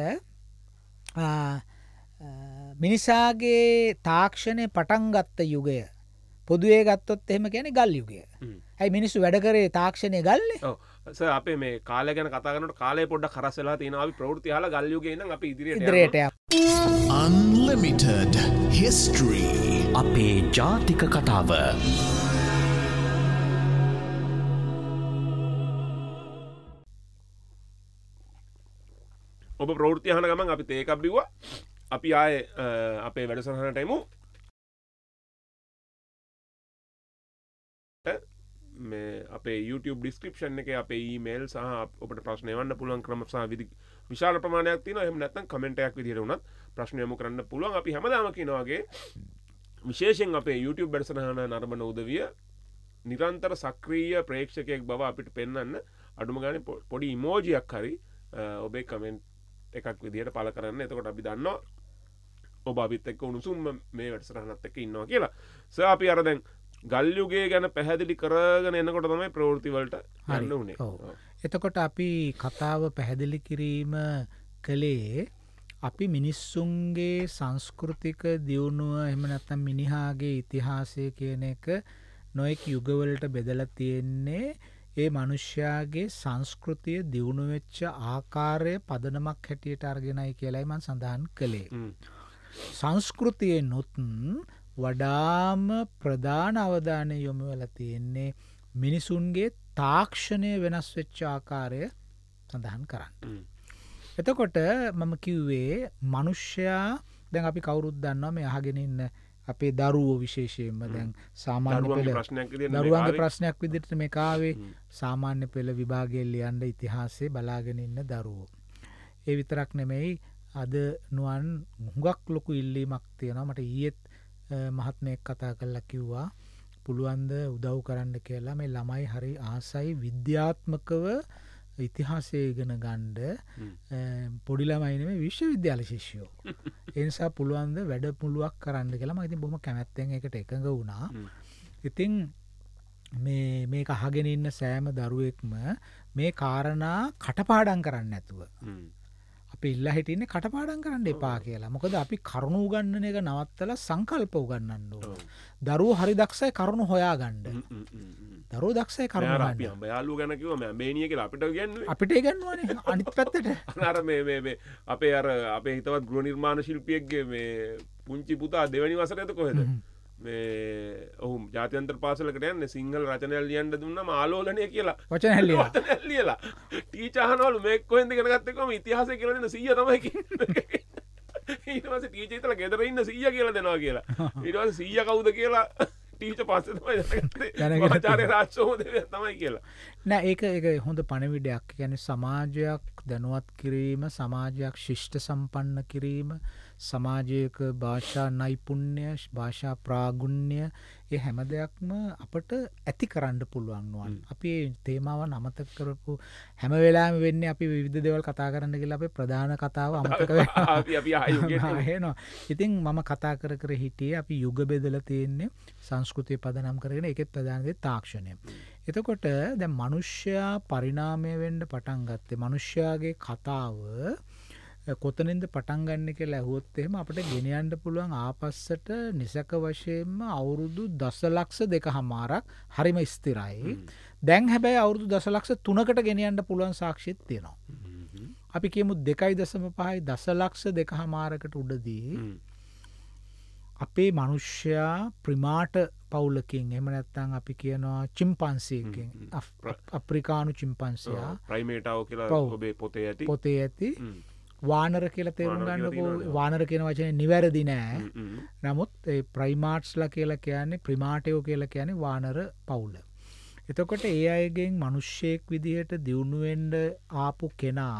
මිනිසාගේ තාක්ෂණය පටන් ගත්ත යුගය පොදුවේ ගත්තොත් එහෙම කියන්නේ ගල් යුගය. ඇයි මිනිස්සු වැඩ කරේ තාක්ෂණය ගල්ලේ? ඔව්. අපේ මේ කාල ගැන කතාගනට කාලය පොඩ කරසලා තිනාව ප්‍රෘති හල ගල්ලුගෙන අප ඉදිරියට අන්ලමිටඩ හිස්ටරී අපේ ජාතික කතාව. ඔබ ප්‍රෘතියහන ගමන් අපි තේකක් බිවා අපි ආය අපේ වැඩසහනටමු මේ අපේ YouTube ඩිස්ක්‍රපෂන් එක අපේ ඊමේල් සහ ඔබට ප්‍රශ්නයවන්න පුළුවන් ක්‍රම සහ විදි විශාල ප්‍රමාණයක් තින එහම නැත්තන් කමෙන්ටයක් විදිරුණ ප්‍රශ්නයම කරන්න පුළුවන් අපි හැමදාම කිනවාගේ විශේෂෙන් අපේ YouTube බැඩසනහන නරමන උදවිය නිරන්තර සක්‍රීය ප්‍රේක්ෂකයෙක් බව අපිට පෙන්න්න අඩුම ගන පොඩි ඉමෝජයක් හරි ඔබේ කමෙන්ට් එකක් විදිහට පල කරන්න එතකොට අපි දන්නවා ඔබ අපිත් එක්ක උණුසුම් මේ වැඩසරහනත් එක ඉන්නවා කියලා ස අපි අරදැන් ගල්යුගේ ගැන පැහැදිලි කරගෙන එන්නකොට තමයි ප්‍රවෘතිවලට හන්න වනේ එතකොට අපි කතාව පැහැදිලි කිරීම කළේ අපි මිනිස්සුන්ගේ සංස්කෘතික දියුණුව එමනත්තම් මිනිහාගේ ඉතිහාසය කියන එක නොයෙක් යුගවලට බෙදල තියෙන්නේ ඒ මනුෂ්‍යයාගේ සංස්කෘතිය දියුණුවෙච්ච ආකාරය පදනමක් හැටියට අර්ගෙනයි කියලයිමන් සඳහන් කළේ. සංස්කෘතිය නොතුන් වඩාම ප්‍රධාන අවධානය යොමු වෙලා තියෙන්නේ මිනිසුන්ගේ තාක්ෂණය වෙනස් වෙච්ච ආකාරය සඳහන් කරන්න. එතකොට මම කිව්වේ මනුෂ්‍යයා දැන් අපි කවුරුත් දන්නවා මේ අහගෙන ඉන්න අපේ දරුවෝ විශේෂයෙන්ම දැන් සාමාන්‍ය පෙළ දරුවන්ගේ ප්‍රශ්නයක් විදිහට මේ කාවේ සාමාන්‍ය පෙළ විභාගයෙන් ලියන්න ඉතිහාසයේ බලාගෙන ඉන්න දරුවෝ. ඒ විතරක් නෙමෙයි අද නුවන් හුඟක් ලොකු ඉල්ලීමක් තියෙනවා මට ඊයේත් මහත්මයෙක් කතා කරලා කිව්වා පුළුවන්ද උදව් කරන්න කියලා මේ ළමයි හරි ආසයි විද්‍යාත්මකව ඉතිහාසය ඉගෙන ගණ්ඩ පොඩි ළමයිනම විශ්ව විද්‍යාල ශිෂ්‍යෝ. එනිසා පුළුවන්ද වැඩ පුළුවක් කරන්න කියලා මඉතින් බොම කැමැත්තෙන් එකට එකඟ වුණා. ඉතිං මේ අහගෙන ඉන්න සෑම දරුවෙක්ම මේ කාරණා කටපාඩන් කරන්න ඇතුව. අපි ඉල්ලා හිටින්නේ කටපාඩම් කරන්න එපා කියලා. මොකද අපි කරුණු උගන්නන එක නවත්තලා සංකල්ප උගන්නන්න ඕන. දරුවෝ හරි දක්ෂයි කරුණු හොයාගන්න. දරුවෝ දක්ෂයි කරුණු හොයාගන්න. අපි අම්බ යාළුවෝ ගැන කිව්වා මම මේනිය කියලා අපිට කියන්නේ. අපිට ගන්නවනේ අනිත් පැත්තට. අර මේ මේ මේ අපේ අර අපේ හිතවත් ගෘහ නිර්මාණ ශිල්පියෙක්ගේ මේ පුංචි පුතා දෙවැනි වසරේද කොහෙද? ඔහු ජාතන්ත්‍ර පාසලකට යන්න සිංහල රචනයල් ලියන්ට දුන්න ආලෝලනය කියලා වචන ලියලා ටීචාහනවලු මෙක්කොහෙද කරගත්තකොම ඉතිහාස කරන සීය තමයි ඊටවස ටීචේතල ගෙදර ඉන්න සීය කියලා දෙනවා කියලා ඉටවස සීය කවුද කියලා ටීච පස්ස චාරය රාශ්ෝද තමයි කියලා නෑ ඒක එක හොඳ පණවිඩයක් ගැන සමාජයක් දැනුවත් කිරීම සමාජයක් ශිෂ්ට සම්පන්න කිරීම සමාජයක භාෂා නයිපුණ්‍ය භාෂා ප්‍රාගුණ්‍ය ඒ හැම දෙයක්ම අපට ඇති කරන්න පුළුවන්වන් අපි තේමාව නමත කරපු හැම වෙලා වෙන්න අපි විධ දෙවල් කතා කරන්න කියලා අපේ ප්‍රධාන කතාව අමතකනවා ඉතින් මම කතා කර කර හිටිය අපි යුග බෙදල තියෙන්නේ සංස්කෘතිය පදනම් කරගෙන එකත් ප්‍රධානදේ තාක්ෂණය එතකොට දැ මනුෂ්‍යයා පරිනාමය වෙන්ඩ පටන් ගත්තේ මනුෂ්‍යයාගේ කතාව කොතනින්ද පටන් ගන්න කියලා ඇහුවොත් එහෙම අපිට ගෙන යන්න පුළුවන් ආපස්සට නිසක වශයෙන්ම අවුරුදු දසලක්ෂ දෙකහමාරක් හරිම ස්ථිරයි. දැන් හැබැයි අවුරුදු දසලක්ෂ 3කට ගෙන යන්න පුළුවන් සාක්ෂිත් තියෙනවා. අපි කියමු 2.5යි දසලක්ෂ දෙකහමාරකට උඩදී අපේ මිනිස්සයා ප්‍රිමාට පවුලකින් එහෙම නැත්නම් අපි කියනවා චිම්පන්සියකින් අප්‍රිකානු චිම්පන්සියා ප්‍රයිමේටාව කියලා ඔබේ පොතේ ඇති පොතේ ඇති වානර කියලා තේරුම් ගන්නකෝ වානර කියන වචනේ නිවැරදි නෑ. නමුත් ඒ ප්‍රයිමාට්ස්ලා කියලා කියන්නේ ප්‍රිමාටයෝ කියලා කියන්නේ වානර පවුල. එතකොට ඒ අයගෙන් මිනිස්සෙක් විදිහට දියුණු වෙන්න ආපු කෙනා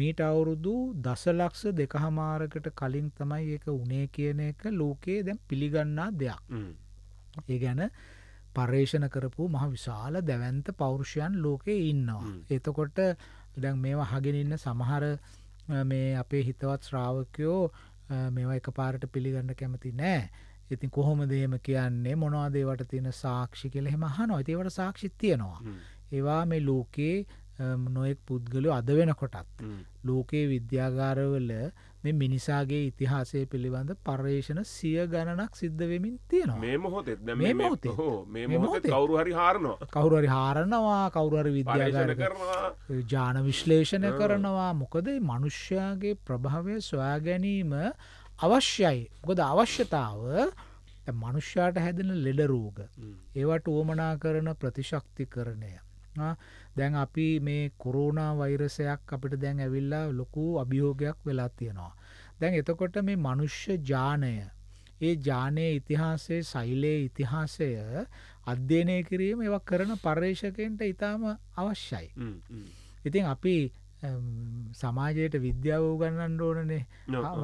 මීට අවුරුදු දසලක්ෂ දෙකහමාරකට කලින් තමයි ඒක උනේ කියන එක ලෝකයේ දැන් පිළිගන්නා දෙයක්. ඒ ගැන පර්ේෂණ කරපු මහ විශාල දැවන්ත පෞරුෂයන් ලෝකයේ ඉන්නවා. එතකොට දැන් මේවා හගෙන ඉන්න සමහර මේ අපේ හිතවත් ශ්‍රාවකයෝ මෙවා එක පාරට පිළිගන්න කැමති නෑ ඉතින් කොහොම දේම කියන්නේ මොනවාදේවට තියෙන සාක්ෂි කෙලෙහෙම හනෝ ඒවට සාක්ෂිත් තියෙනවා ඒවා මේ ලෝකයේ නොයෙක් පුද්ගලු අද වෙන කොටත් ලෝකයේ විද්‍යාගාරවල මේ මිනිසාගේ ඉතිහාසය පිළිබඳ පර්යේෂණ සිය ගණනක් සිද්ධ වෙමින් තියෙනවා මේ මොහොතේ මේ මොහොතේ මේ මොහොතේ කවුරු හරි හාරනවා කවුරු හරි හාරනවා කවුරු හරි විද්‍යාගාර කරනවා ඥාන විශ්ලේෂණ කරනවා මොකද මනුෂ්‍යයාගේ ප්‍රභාවය සොයා ගැනීම අවශ්‍යයි මොකද අවශ්‍යතාව මනුෂ්‍යයාට හැදෙන ලෙඩ රෝග ඒවට උවමනා කරන ප්‍රතිශක්තිකරණය දැන් අපි මේ කොරෝනා වෛරසයක් අපිට දැන් ඇවිල්ලා ලොකු අභියෝගයක් වෙලා තියෙනවා. දැන් එතකොට මේ මනුෂ්‍ය ජානය ඒ ජානයේ ඉතිහාසයේ සෛලයේ ඉතිහාසය අධ්‍යයනය කිරීම ඒවා කරන පර්යේෂකයන්ට ඉතාම අවශ්‍යයි. ඉතින් අපි සමාජයට විද්‍යාව උගන්නන්න ඕනනේ.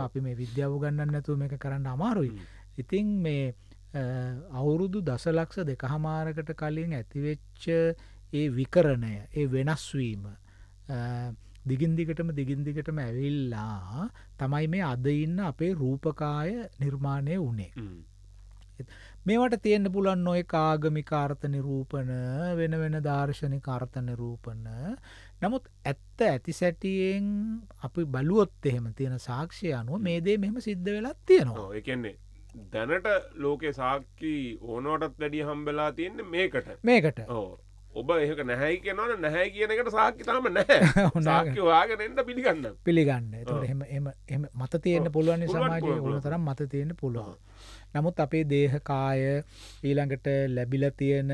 අපි මේ විද්‍යාව උගන්නන්න නැතුව මේක කරන්න අමාරුයි. ඉතින් මේ අවුරුදු දසලක්ෂ දෙකහමාරකට කලින් ඇතිවෙච්ච ඒ විකරණය ඒ වෙනස්වීම දිගින්දිගටම දිගින්දිගටම ඇවිල්ලා තමයි මේ අද ඉන්න අපේ රූපකාය නිර්මාණය වනේ. මේවට තියෙන්න්න පුලන් නොය කාගමික අර්ථ නිරූපන වෙන වෙන දර්ශනික අර්ථ නිරූපන නමුත් ඇත්ත ඇති සැටියෙන් අපි බලුවොත් එහෙම තියෙන සාක්ෂය අනුව මේ දේ මෙම සිද්ධ වෙලත් තියෙනවා එකන්නේ දැනට ලෝකෙ සාක්කි ඕනෝටත් වැඩිය හම්බෙලා තියෙන්නේ මේකට මේකට ඕ ඔබ ඒක නැහැයි කියනවන නැහැ කියන එකට සාක්්‍ය තම නැහැ සාක්්‍ය වාගෙනෙන්ට පිළිගන්න පිළිගන්න එම එම මත තියෙන්න්න පුළුවන් සමාජය ඕන තරම් මත තියෙන්න්න පුළුවන් නමුත් අපේ දේහකාය ඊළඟට ලැබිල තියෙන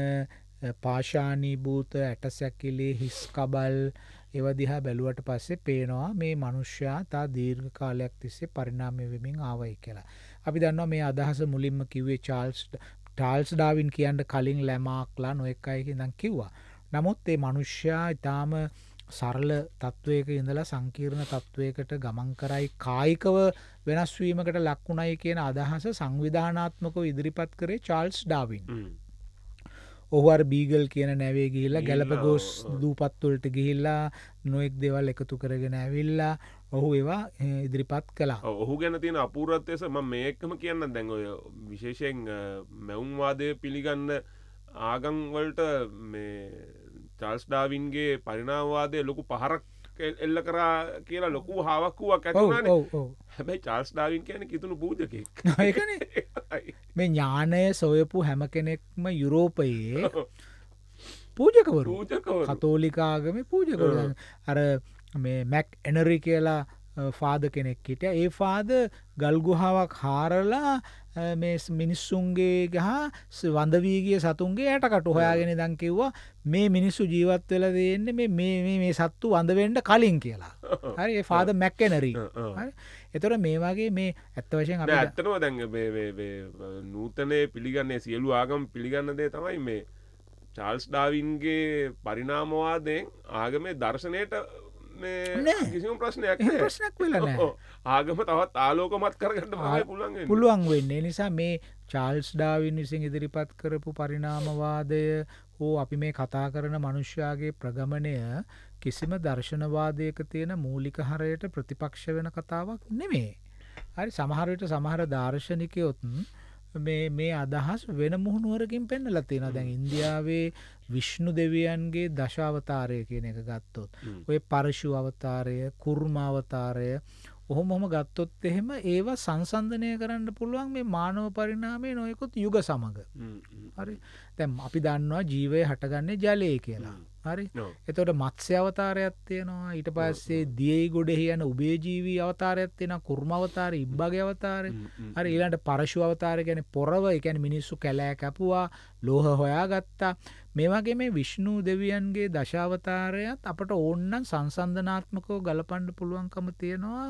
පාශානී භූත ඇටසැකිලි හිස්කබල් ඒව දිහා බැලුවට පස්සේ පේනවා මේ මනුෂ්‍යයා තා දීර්ඝ කාලයක් තිස්සේ පරිණාමය වෙමින් ආවයි කියලා. අපි දන්නවා මේ අදහස මුලින්ම කිව්වේ චාල්ස් ටාල්ස් ඩාවින් කියන්න කලින් ලැමාක්ලා නොෙක් අයකි දං කිව්වා නමුත් ඒ මනුෂ්‍යයා ඉතාම සරල තත්ත්වයක ඉඳලා සංකීර්ණ තත්ත්වයකට ගමන් කරයි කායිකව වෙනස්වීමකට ලක්වුණයි කියන අදහස සංවිධානාත්මකව ඉදිරිපත් කරේ චාල්ස් ඩාවින්. ඔහුවර් බීගල් කියන නැවේ ගිහිල්ලා ගැලපගෝස් දූපත්තුවලට ගිහිල්ලා නොෙක් දෙවල් එකතු කරගෙන ඇවිල්ලා ඔහු ඒවා ඉදිරිපත් කලා ඔහු ගැන තියෙන අපූරත්යස ම මේකම කියන්න දැන්ගොය විශේෂයෙන් මැවුම්වාදය පිළිගන්න ආගංවලට මේ චල්ස් ඩාවින්ගේ පරිනාවාදය ලොකු පහරක් එල්ල කරා කියලා ලොකු හාවක්කුවක් ඇතුන හැබැයි චාර්ස් ඩාවින් කියන කිතුුණු බූජකෙක් ඒකන මේ ඥානය සොයපු හැම කෙනෙක්ම යුරෝපයේ පූජකවර කතෝලිකාගම පූජකර අර මේ මැක් එනරි කියලා ෆාද කෙනෙක් හිට ඒ ෆාද ගල්ගුහාවක් හාරලා මේ මිනිස්සුන්ගේ ගහ වඳවීගිය සතුන්ගේ යටකට හොයාගෙන දන් කිව්වා මේ මිනිස්සු ජීවත් වෙලා දෙන්නේ මේ මේ සත්තු වඳවෙන්ඩ කලින් කියලා හරි ෆාද මැක්කනරී එතොට මේ වගේ මේ ඇත්ත වශයෙන් ඇත්තනවා දැන් නූතනය පිළිගන්නේ සියලු ආගම් පිළිගන්න දේ තමයි මේ චාල්ස් ඩාවින්ගේ පරිනාමවාදයෙන් ආගමේ දර්ශනයට කිසිම ප්‍රශ්නයක් ප්‍රශ්නක් වෙලන ආගම තවත් ආලෝකමත් කරගන්න පුළන් පුළුවන් වෙන්නේ නිසා මේ චාල්ස් ඩාවින් විසින් ඉදිරිපත් කරපු පරිණාමවාදය හෝ අපි මේ කතා කරන මනුෂ්‍යයාගේ ප්‍රගමණය කිසිම දර්ශනවාදයක තියෙන මූලික හරයට ප්‍රතිපක්ෂ වෙන කතාවක් නෙමේ. හරි සමහරයට සමහර දර්ශනිකයොත්න් මේ මේ අදහස් වෙන මුහුණුවරකින් පෙන්නලා තියෙනවා දැන් ඉන්දියාවේ විෂ්ණු දෙවියන්ගේ දශාවතාරය කියන එක ගත්තොත් ඔය පරශු අවතාරය කුර්ම අවතාරය ඔහොම හොම ගත්තොත් එහෙම ඒවා සංසන්ධනය කරන්න පුළුවන් මේ මානව පරිණාමය නොයකුත් යුග සමඟ හරි දැම් අපි දන්නවා ජීවය හටගන්නේ ජලය කියලා හරි එතොට මත්ස්‍ය අවතාරයක් තියෙනවා ඊට පස්සේ දියයි ගොඩෙහි යන උබේජීවී අවතාරයක් තියෙන කුර්ම අවතාර ඉබ්බගේ අවතාරය හරි ඊළන්ට පරශු අවතාර ගැන පොරව එකැන මිනිස්සු කැලෑ කැපුවා ලෝහ හොයා ගත්තා මේවාගේ මේ විශ්ණු දෙවියන්ගේ දශාවතාරයත් අපට ඕන්නන් සංසන්ධනාත්මකෝ ගලපණ්ඩ පුළුවන්කම තියෙනවා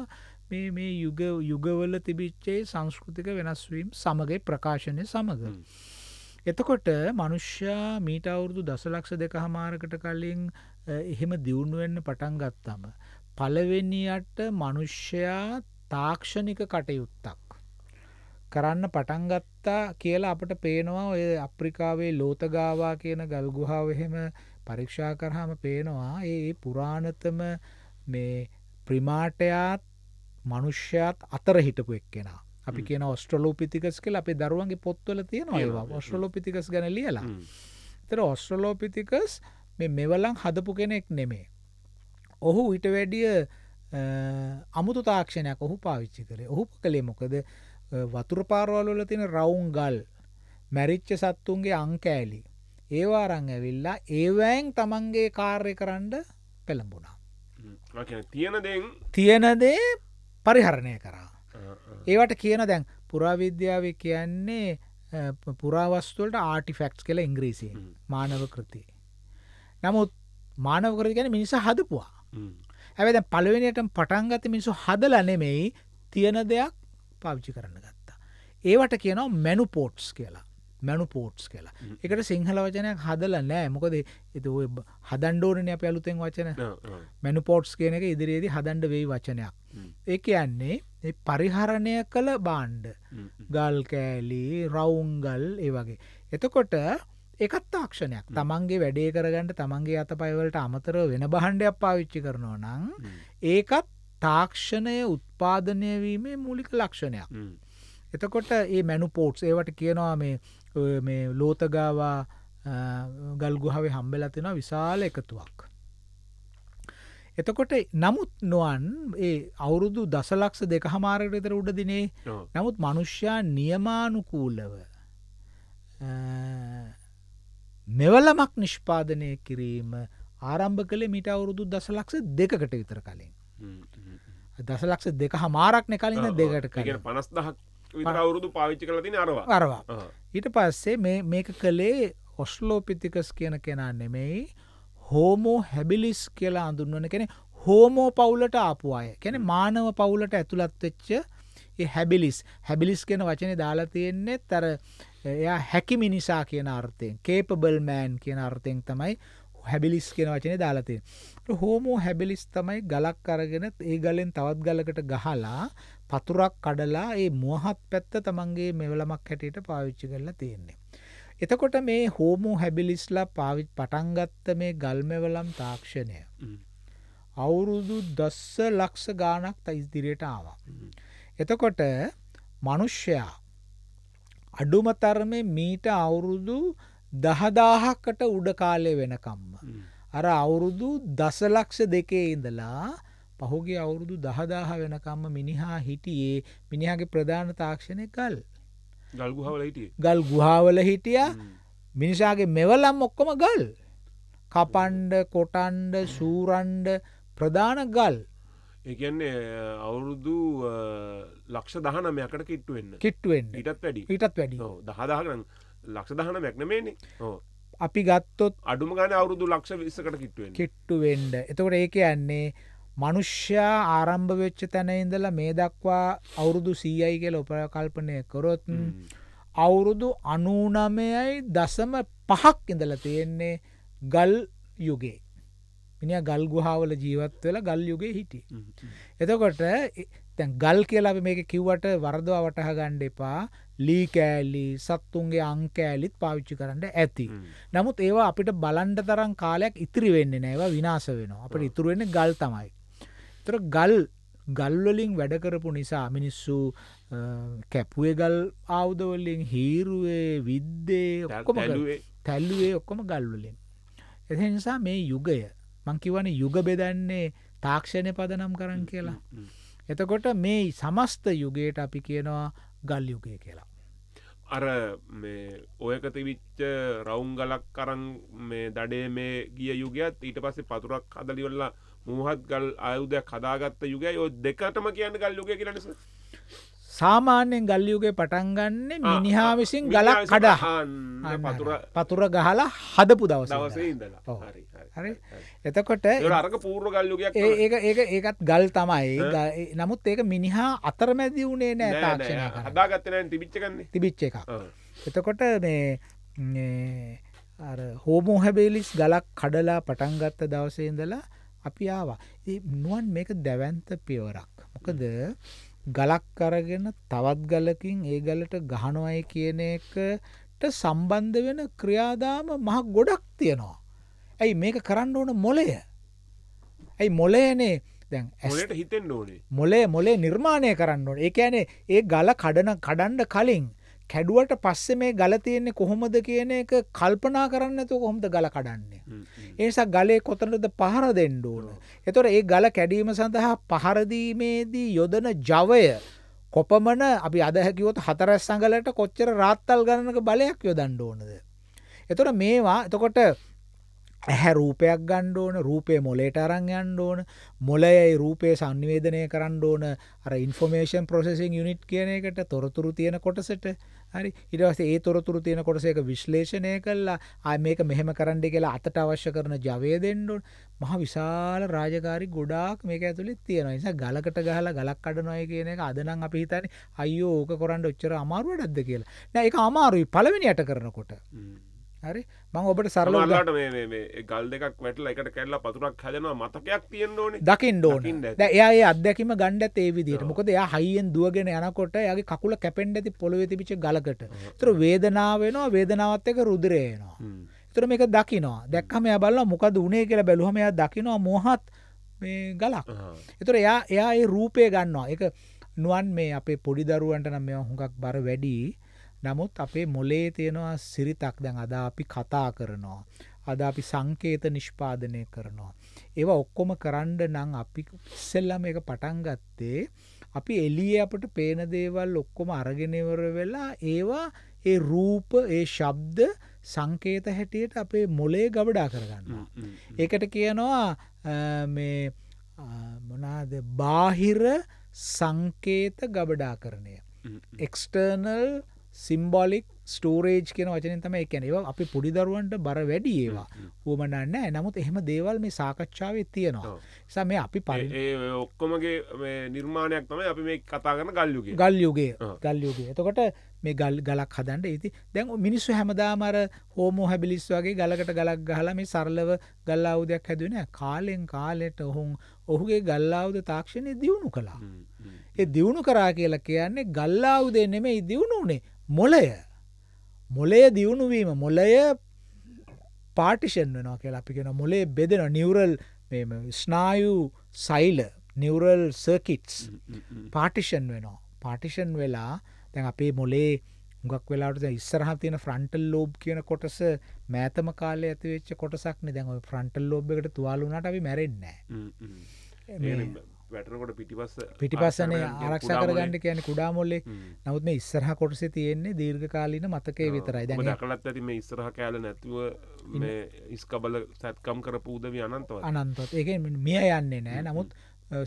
මේ මේ යුග යුගවල තිබිච්චේ සංස්කෘතික වෙනස්වීම් සමගේ ප්‍රකාශනය සමඟ. එතකොට මනුෂ්‍යයා මීට අවුරුදු දසලක්ෂ දෙක හමාරකට කලින් එහෙම දියුණුවෙන්න පටන් ගත්තම. පලවෙනියට මනුෂ්‍යයා තාක්ෂණික කටයුත්තක්. කරන්න පටන්ගත්තා කියලා අපට පේනවා ඔය අප්‍රිකාවේ ලෝතගාවා කියන ගල්ගුහාාව එහෙම පරීක්ෂා කරහම පේනවා ඒ පුරාණතම මේ ප්‍රිමාටයාත් මනුෂ්‍යයත් අතර හිටපු එක්කෙනා. අපි කියන ඔස්ට්‍රලෝපිතිකස් කියලා අපේ දරුවන්ගේ පොත්වල තියෙනවා ඒවා ඔස්ට්‍රලෝපිතිකස් ගැන ලියලා. ඒතර ඔස්ට්‍රලෝපිතිකස් මේ මෙවලන් හදපු කෙනෙක් නෙමේ. ඔහු ඊට වැඩිය අමුතු තාක්ෂණයක් ඔහු පාවිච්චි කරේ. ඔහු කළේ මොකද වතුර පාරවල් වල තියෙන රවුම් ගල් මැරිච්ච සත්තුන්ගේ අංකෑලි ඒවා අරන් ඇවිල්ලා ඒවෑන් තමන්ගේ කාර්ය කරන්න පෙළඹුණා. තියෙන දේ පරිහරණය කරා. ඒවට කියන දැන් පුරාවිද්‍යාව කියන්නේ පුරාවස්තුවලට ආටිෆෙක්ස් කළ ඉංග්‍රීසියෙන් මානව කෘති නමුත් මානව කරති ගැන මිනිස හදපුවා ඇවැද පලවෙනයට පටන්ගත මිනිසු හදල නෙමෙයි තියෙන දෙයක් පාවිච්චි කරන්න ගත්තා ඒවට කියනවා මැනු පෝට්ස් කියලා මැනු පෝට්ස් කියලා එකට සිංහල වචනයක් හදල නෑ මොකද එතු හදන්ඩෝනන පැලුතෙන් වචන මැනු පෝට්ස් කියන එක ඉදිරියේදී හදන්ඩ වෙයි වචනයක් ඒ කියන්නේ පරිහරණය කළ බාණ්ඩ ගල් කෑලි රවුන්ගල් ඒ වගේ. එතකොට එකත් තාක්ෂණයක් තමන්ගේ වැඩේ කරගන්නට තමන්ගේ අතපයිවලට අමතර වෙන බහන්්ඩයක් පාවිච්චි කරනවා නං ඒකත් තාක්ෂණය උත්පාදනය වීමේ මූලික ලක්ෂණයක්. එතකොට ඒ මැනු පෝට්ස් ඒවට කියනවා මේ ලෝතගාවා ගල්ගුහාවේ හම්බෙලතින විශාල එකතුවක්. එතකොට නමුත් නොවන් ඒ අවුරුදු දසලක්ෂ දෙකහමාරට විතර උඩ දිනේ නමුත් මනුෂ්‍යයා නියමානුකූලව මෙවලමක් නිෂ්පාදනය කිරීම ආරම්භ කළ මිට අවුරුදු දසලක්ෂ දෙකට විතර කලින්. දසලක්ෂ දෙක හමාරක්න කලින් දෙකට කල පනස්දහක් අවුරුදු පාවිච්චි කල තින අරවා අරවා. ඊට පස්සේ මේක කළේ ඔස්ලෝපිතිකස් කියන කෙනා නෙමෙයි හෝමෝ හැබිලිස් කියලා අඳුන්වන කෙනෙ හෝමෝ පවුලට ආපු අය කැන මානව පවුලට ඇතුළත්වෙච්ච හැබිලිස් හැබිලිස් කෙන වචනය දාලා තියෙන්නේ තර එයා හැකි මිනිසා කියන අර්ථයෙන් කේපබල් මෑන් කියන අර්ථයෙන් තමයි හැබිලිස් කියන වචනේ දාලතය හෝමෝ හැබිලිස් තමයි ගලක් අරගෙන ඒ ගලෙන් තවත් ගලකට ගහලා පතුරක් කඩලා ඒ මුවහත් පැත්ත තමන්ගේ මෙවලමක් හැටියට පාවිච්චි කරලා තියෙන්නේ එතකොට මේ හෝමෝ හැබිලිස්ලා පාවිච් පටන්ගත්ත මේ ගල්මෙවලම් තාක්ෂණය අවුරුදු දස්ස ලක්ෂ ගානක් තයිස්දිරයට ආවා. එතකොට මනුෂ්‍යයා අඩුමතරම මීට අවුරුදු දහදාහක්කට උඩ කාලය වෙනකම්ම. අර අවුරුදු දසලක්ෂ දෙකේ ඉඳලා පහුගේ අවුරුදු දහදාහ වෙනකම්ම මිනිහා හිටියේ මිනිහාගේ ප්‍රධාන තාක්ෂණය කල්. ගල් ගුහාවල හිටිය මිනිසාගේ මෙවලම් ඔක්කොම ගල් කපන්ඩ කොටන්ඩ සූරන්ඩ ප්‍රධාන ගල් ඒන්නේ අවුරුදු ලක්ෂ දහනමයකට කිට්ටුවෙන් කිට්ටුවෙන් ඉටත් වැඩි ඉටත් වැඩි දහදාහන ලක්ෂ දහන මැක්නමේනේ අපි ගත්තොත් අඩුම ගන අවුරුදු ලක්ෂ විස්සකට කිට්ටුවෙන් කිට්ටුවෙන්ඩ එතකට ඒක යන්නේ මනුෂ්‍යයා ආරම්භ වෙච්ච තැන ඉඳලා මේ දක්වා අවුරුදු සීයයි කියල උපකල්පනය කරොත් අවුරුදු අනූනමයයි දසම පහක් ඉඳල තියෙන්නේ ගල් යුගේ. මිනි ගල් ගුහාවල ජීවත් වෙලා ගල් යුගේ හිටි. එතකොට තැන් ගල් කියලා මේක කිව්වට වරදවා වටහ ගණ්ඩ එපා ලී කෑලි සත්තුන්ගේ අංකෑලිත් පාවිච්චි කරන්න ඇති. නමුත් ඒවා අපිට බලන්ඩ තරම් කාලයක් ඉතිරි වෙන්නේ නෑවා විනාස වෙනවා අපට ඉතුරුවෙන්න ගල් තමයි. තොර ගල් ගල්වලින් වැඩකරපු නිසා මිනිස්සු කැපුේ ගල් ආවුදවලින් හීරුවේ විද්දේ ඔක්කොම තැල්ලුවේ ඔක්කොම ගල්වලින්. එති නිසා මේ යුගය මංකිවන යුග බෙදන්නේ තාක්ෂණය පදනම් කරන්න කියලා. එතකොට මේ සමස්ත යුගයට අපි කියනවා ගල් යුගය කියලා. අර ඔයකති විච්ච රවුන් ගලක් කරන් මේ දඩේ මේ ගිය යුගයක්ත් ඊට පස්සේ පතුරක් අදලිවෙල්ලා මූහත් ගල් අයුදයක් හදාගත්ත යුගයි ඔය දෙකටම කියන්න ගල් යුග කියලන සාමාන්‍යෙන් ගල්ලියුගේ පටන්ගන්නේ මිනිහා විසින් ගලක් කඩහන්න පතුර ගහලා හදපු දවස හරි එතකොට අරක පූර්ව ගල්ලුගයක් ඒ ඒ ඒකත් ගල් තමයි නමුත් ඒක මිනිහා අතරමැදි වුණේ නෑ තාක්ෂණ හදාගත්තන තිබිච්චකන්න තිබිච්ච එක එතකොට මේ හෝමෝ හැබේලිස් ගලක් කඩලා පටන්ගත්ත දවසේදලා අපි ආවා. ඒ නුවන් මේක දැවැන්ත පියවරක්. මොකද ගලක් අරගෙන තවත් ගලකින් ඒ ගලට ගහනවයි කියන එකට සම්බන්ධ වෙන ක්‍රියාදාම මහ ගොඩක් තියෙනවා. ඇයි මේක කරන්න ඕන මොලය. ඇයි මොලයනේ දැන් ඇට හිතෙන් ඕනේ මොලේ මොලේ නිර්මාණය කරන්න ඕන ඒ ඇනේ ඒ ගල කඩන කඩන්ඩ කලින් කැඩුවට පස්සේ මේ ගල තියෙන්නේ කොහොමද කියන එක කල්පනා කරන්න නැතුව කොහොමද ගල කඩන්නේ. ඒ නිසා ගලේ කොතනද පහර දෙන්න ඕන. ඒතොර ඒ ගල කැඩීම සඳහා පහර දීමේදී යොදන ජවය කොපමණ අපි අද හැකියොත් හතරස් සංගලට කොච්චර රාත්තල් ගණනක බලයක් යොදන්න ඕනද. එතොට මේවා එතකොට ඇහැ රූපයක් ගන්න ඕන රූපේ මොලේට අරන් යන්න ඕන මොලයයි රූපේ සංනිවේදනය කරන්න ඕන අර ඉන්ෆෝමේෂන් ප්‍රොසෙසින් යුනිට් කියන එකට තොරතුරු තියෙන කොටසට හරි ඊට පස්සේ ඒ තොරතුරු තියෙන කොටස එක විශ්ලේෂණය කළා ආ මේක මෙහෙම කරන්න කියලා අතට අවශ්‍ය කරන ජවය දෙන්න ඕන මහ විශාල රාජකාරි ගොඩාක් මේක ඇතුලේ තියෙනවා නිසා ගලකට ගහලා ගලක් කඩනවායි කියන එක අද නම් අපි හිතන්නේ අයියෝ ඕක කරන්න ඔච්චර අමාරු වැඩක්ද කියලා නෑ ඒක අමාරුයි පළවෙනියට කරනකොට හරි මං ඔබට සරලට ගල් දෙක් වැටල එකට කැල්ලා පතුරක් හැදෙන මතකයක් තියෙන ඕන දකිින් ඩෝන එයාඒ අදැකම ගණ්ඩ ඒේවිදිට මොකද එයා හයිියෙන් දුවගෙන යනකොට යගේ කකුල කැපෙන්ඩ ඇති පොළොවෙතිපිච ගලකට තුර වේදනාවෙනවා වේදනාවත් එක රුදරේනවා තුර මේක දකිනවා දැක්කම එය බල්ල මොකද උනේ කියලා බැලුහම එයා දකිනවා මොහත් ගලක් එතුර එයා එයා ඒ රූපය ගන්නවා එක නුවන් මේ අපේ පොඩි දරුවන්ට නම් මෙ හුඟක් බර වැඩී නමුත් අපේ මොලේ තියෙනවා සිරිතක් දැන් අද අපි කතා කරනවා. අද අපි සංකේත නිෂ්පාදනය කරනවා. ඒවා ඔක්කොම කරන්න නම් අපි ඉස්සෙල්ලම ඒක පටන් ගත්තේ අපි එළියේ අපට පේන දේවල් ඔක්කොම අරගෙන ඉවර වෙලා ඒවා ඒ රූප ඒ ශබ්ද සංකේත හැටියට අපේ මොලේ ගබඩා කරගන්නවා. ඒකට කියනවා මේ මොනාද බාහිර සංකේත ගබඩාකරණය. එක්ස්ටර්නල් සිම්බෝලික් ස්ටෝරේජ් කියන වචනෙන් තමයි ඒ කියන්නේ ඒවා අපි පොඩි දරුවන්ට බර වැඩි ඒවා. වුමනා නැහැ. නමුත් එහෙම දේවල් මේ සාකච්ඡාවේ තියෙනවා. නිසා මේ අපි ඒ ඔක්කොමගේ මේ නිර්මාණයක් තමයි අපි මේ කතා කරන ගල් යුගය. ගල් යුගය. ගල් යුගය. එතකොට මේ ගල් ගලක් හදන්න ඉතින් දැන් මිනිස්සු හැමදාම අර හෝමෝ හැබිලිස් වගේ ගලකට ගලක් ගහලා මේ සරලව ගල් ආයුධයක් හැදුවේ නෑ. කාලෙන් කාලයට ඔහුන් ඔහුගේ ගල් ආයුධ තාක්ෂණය දියුණු කළා. ඒ දියුණු කරා කියලා කියන්නේ ගල් ආයුධය නෙමෙයි දියුණු උනේ. මොලය මොලය දියුණුවීම මොලය පාටිෂන් වෙනවා කියලා අපිගෙන මොලේ බෙදෙන නිවරල් ස්නායු සයිල නිවරල් සර්කිට්ස් පාටිෂන් වෙනවා පාටිෂන් වෙලා දැන් අපේ මොලේ ගක් වෙලාට ඉස්සරහ තියෙන ෆ්‍රන්ටල් ලෝබ් කියන කොටස මෑතම කාලය ඇතිවෙච්ච කොටසක් දැන් ෆ්‍රන්ටල් ලෝබ් එකට තුවාලුනට අපි මැරෙන්නෑ වැටනකොට පිටිපස්ස පිටිපස්සනේ ආරක්ෂා කරගන්න කියන කුඩා මොල්ලේ නමුත් මේ ඉස්සරහ කොටසේ තියෙන්නේ දීර්ඝකාලීන මතකයේ විතරයි දැන් දකලත් ඇති මේ ඉස්සරහ කෑල්ල නැතුව මේ ඉස්කබල සැත්කම් කරපු උදවිය අනන්තවත් අනන්තවත් ඒක මිය යන්නේ නැහැ නමුත්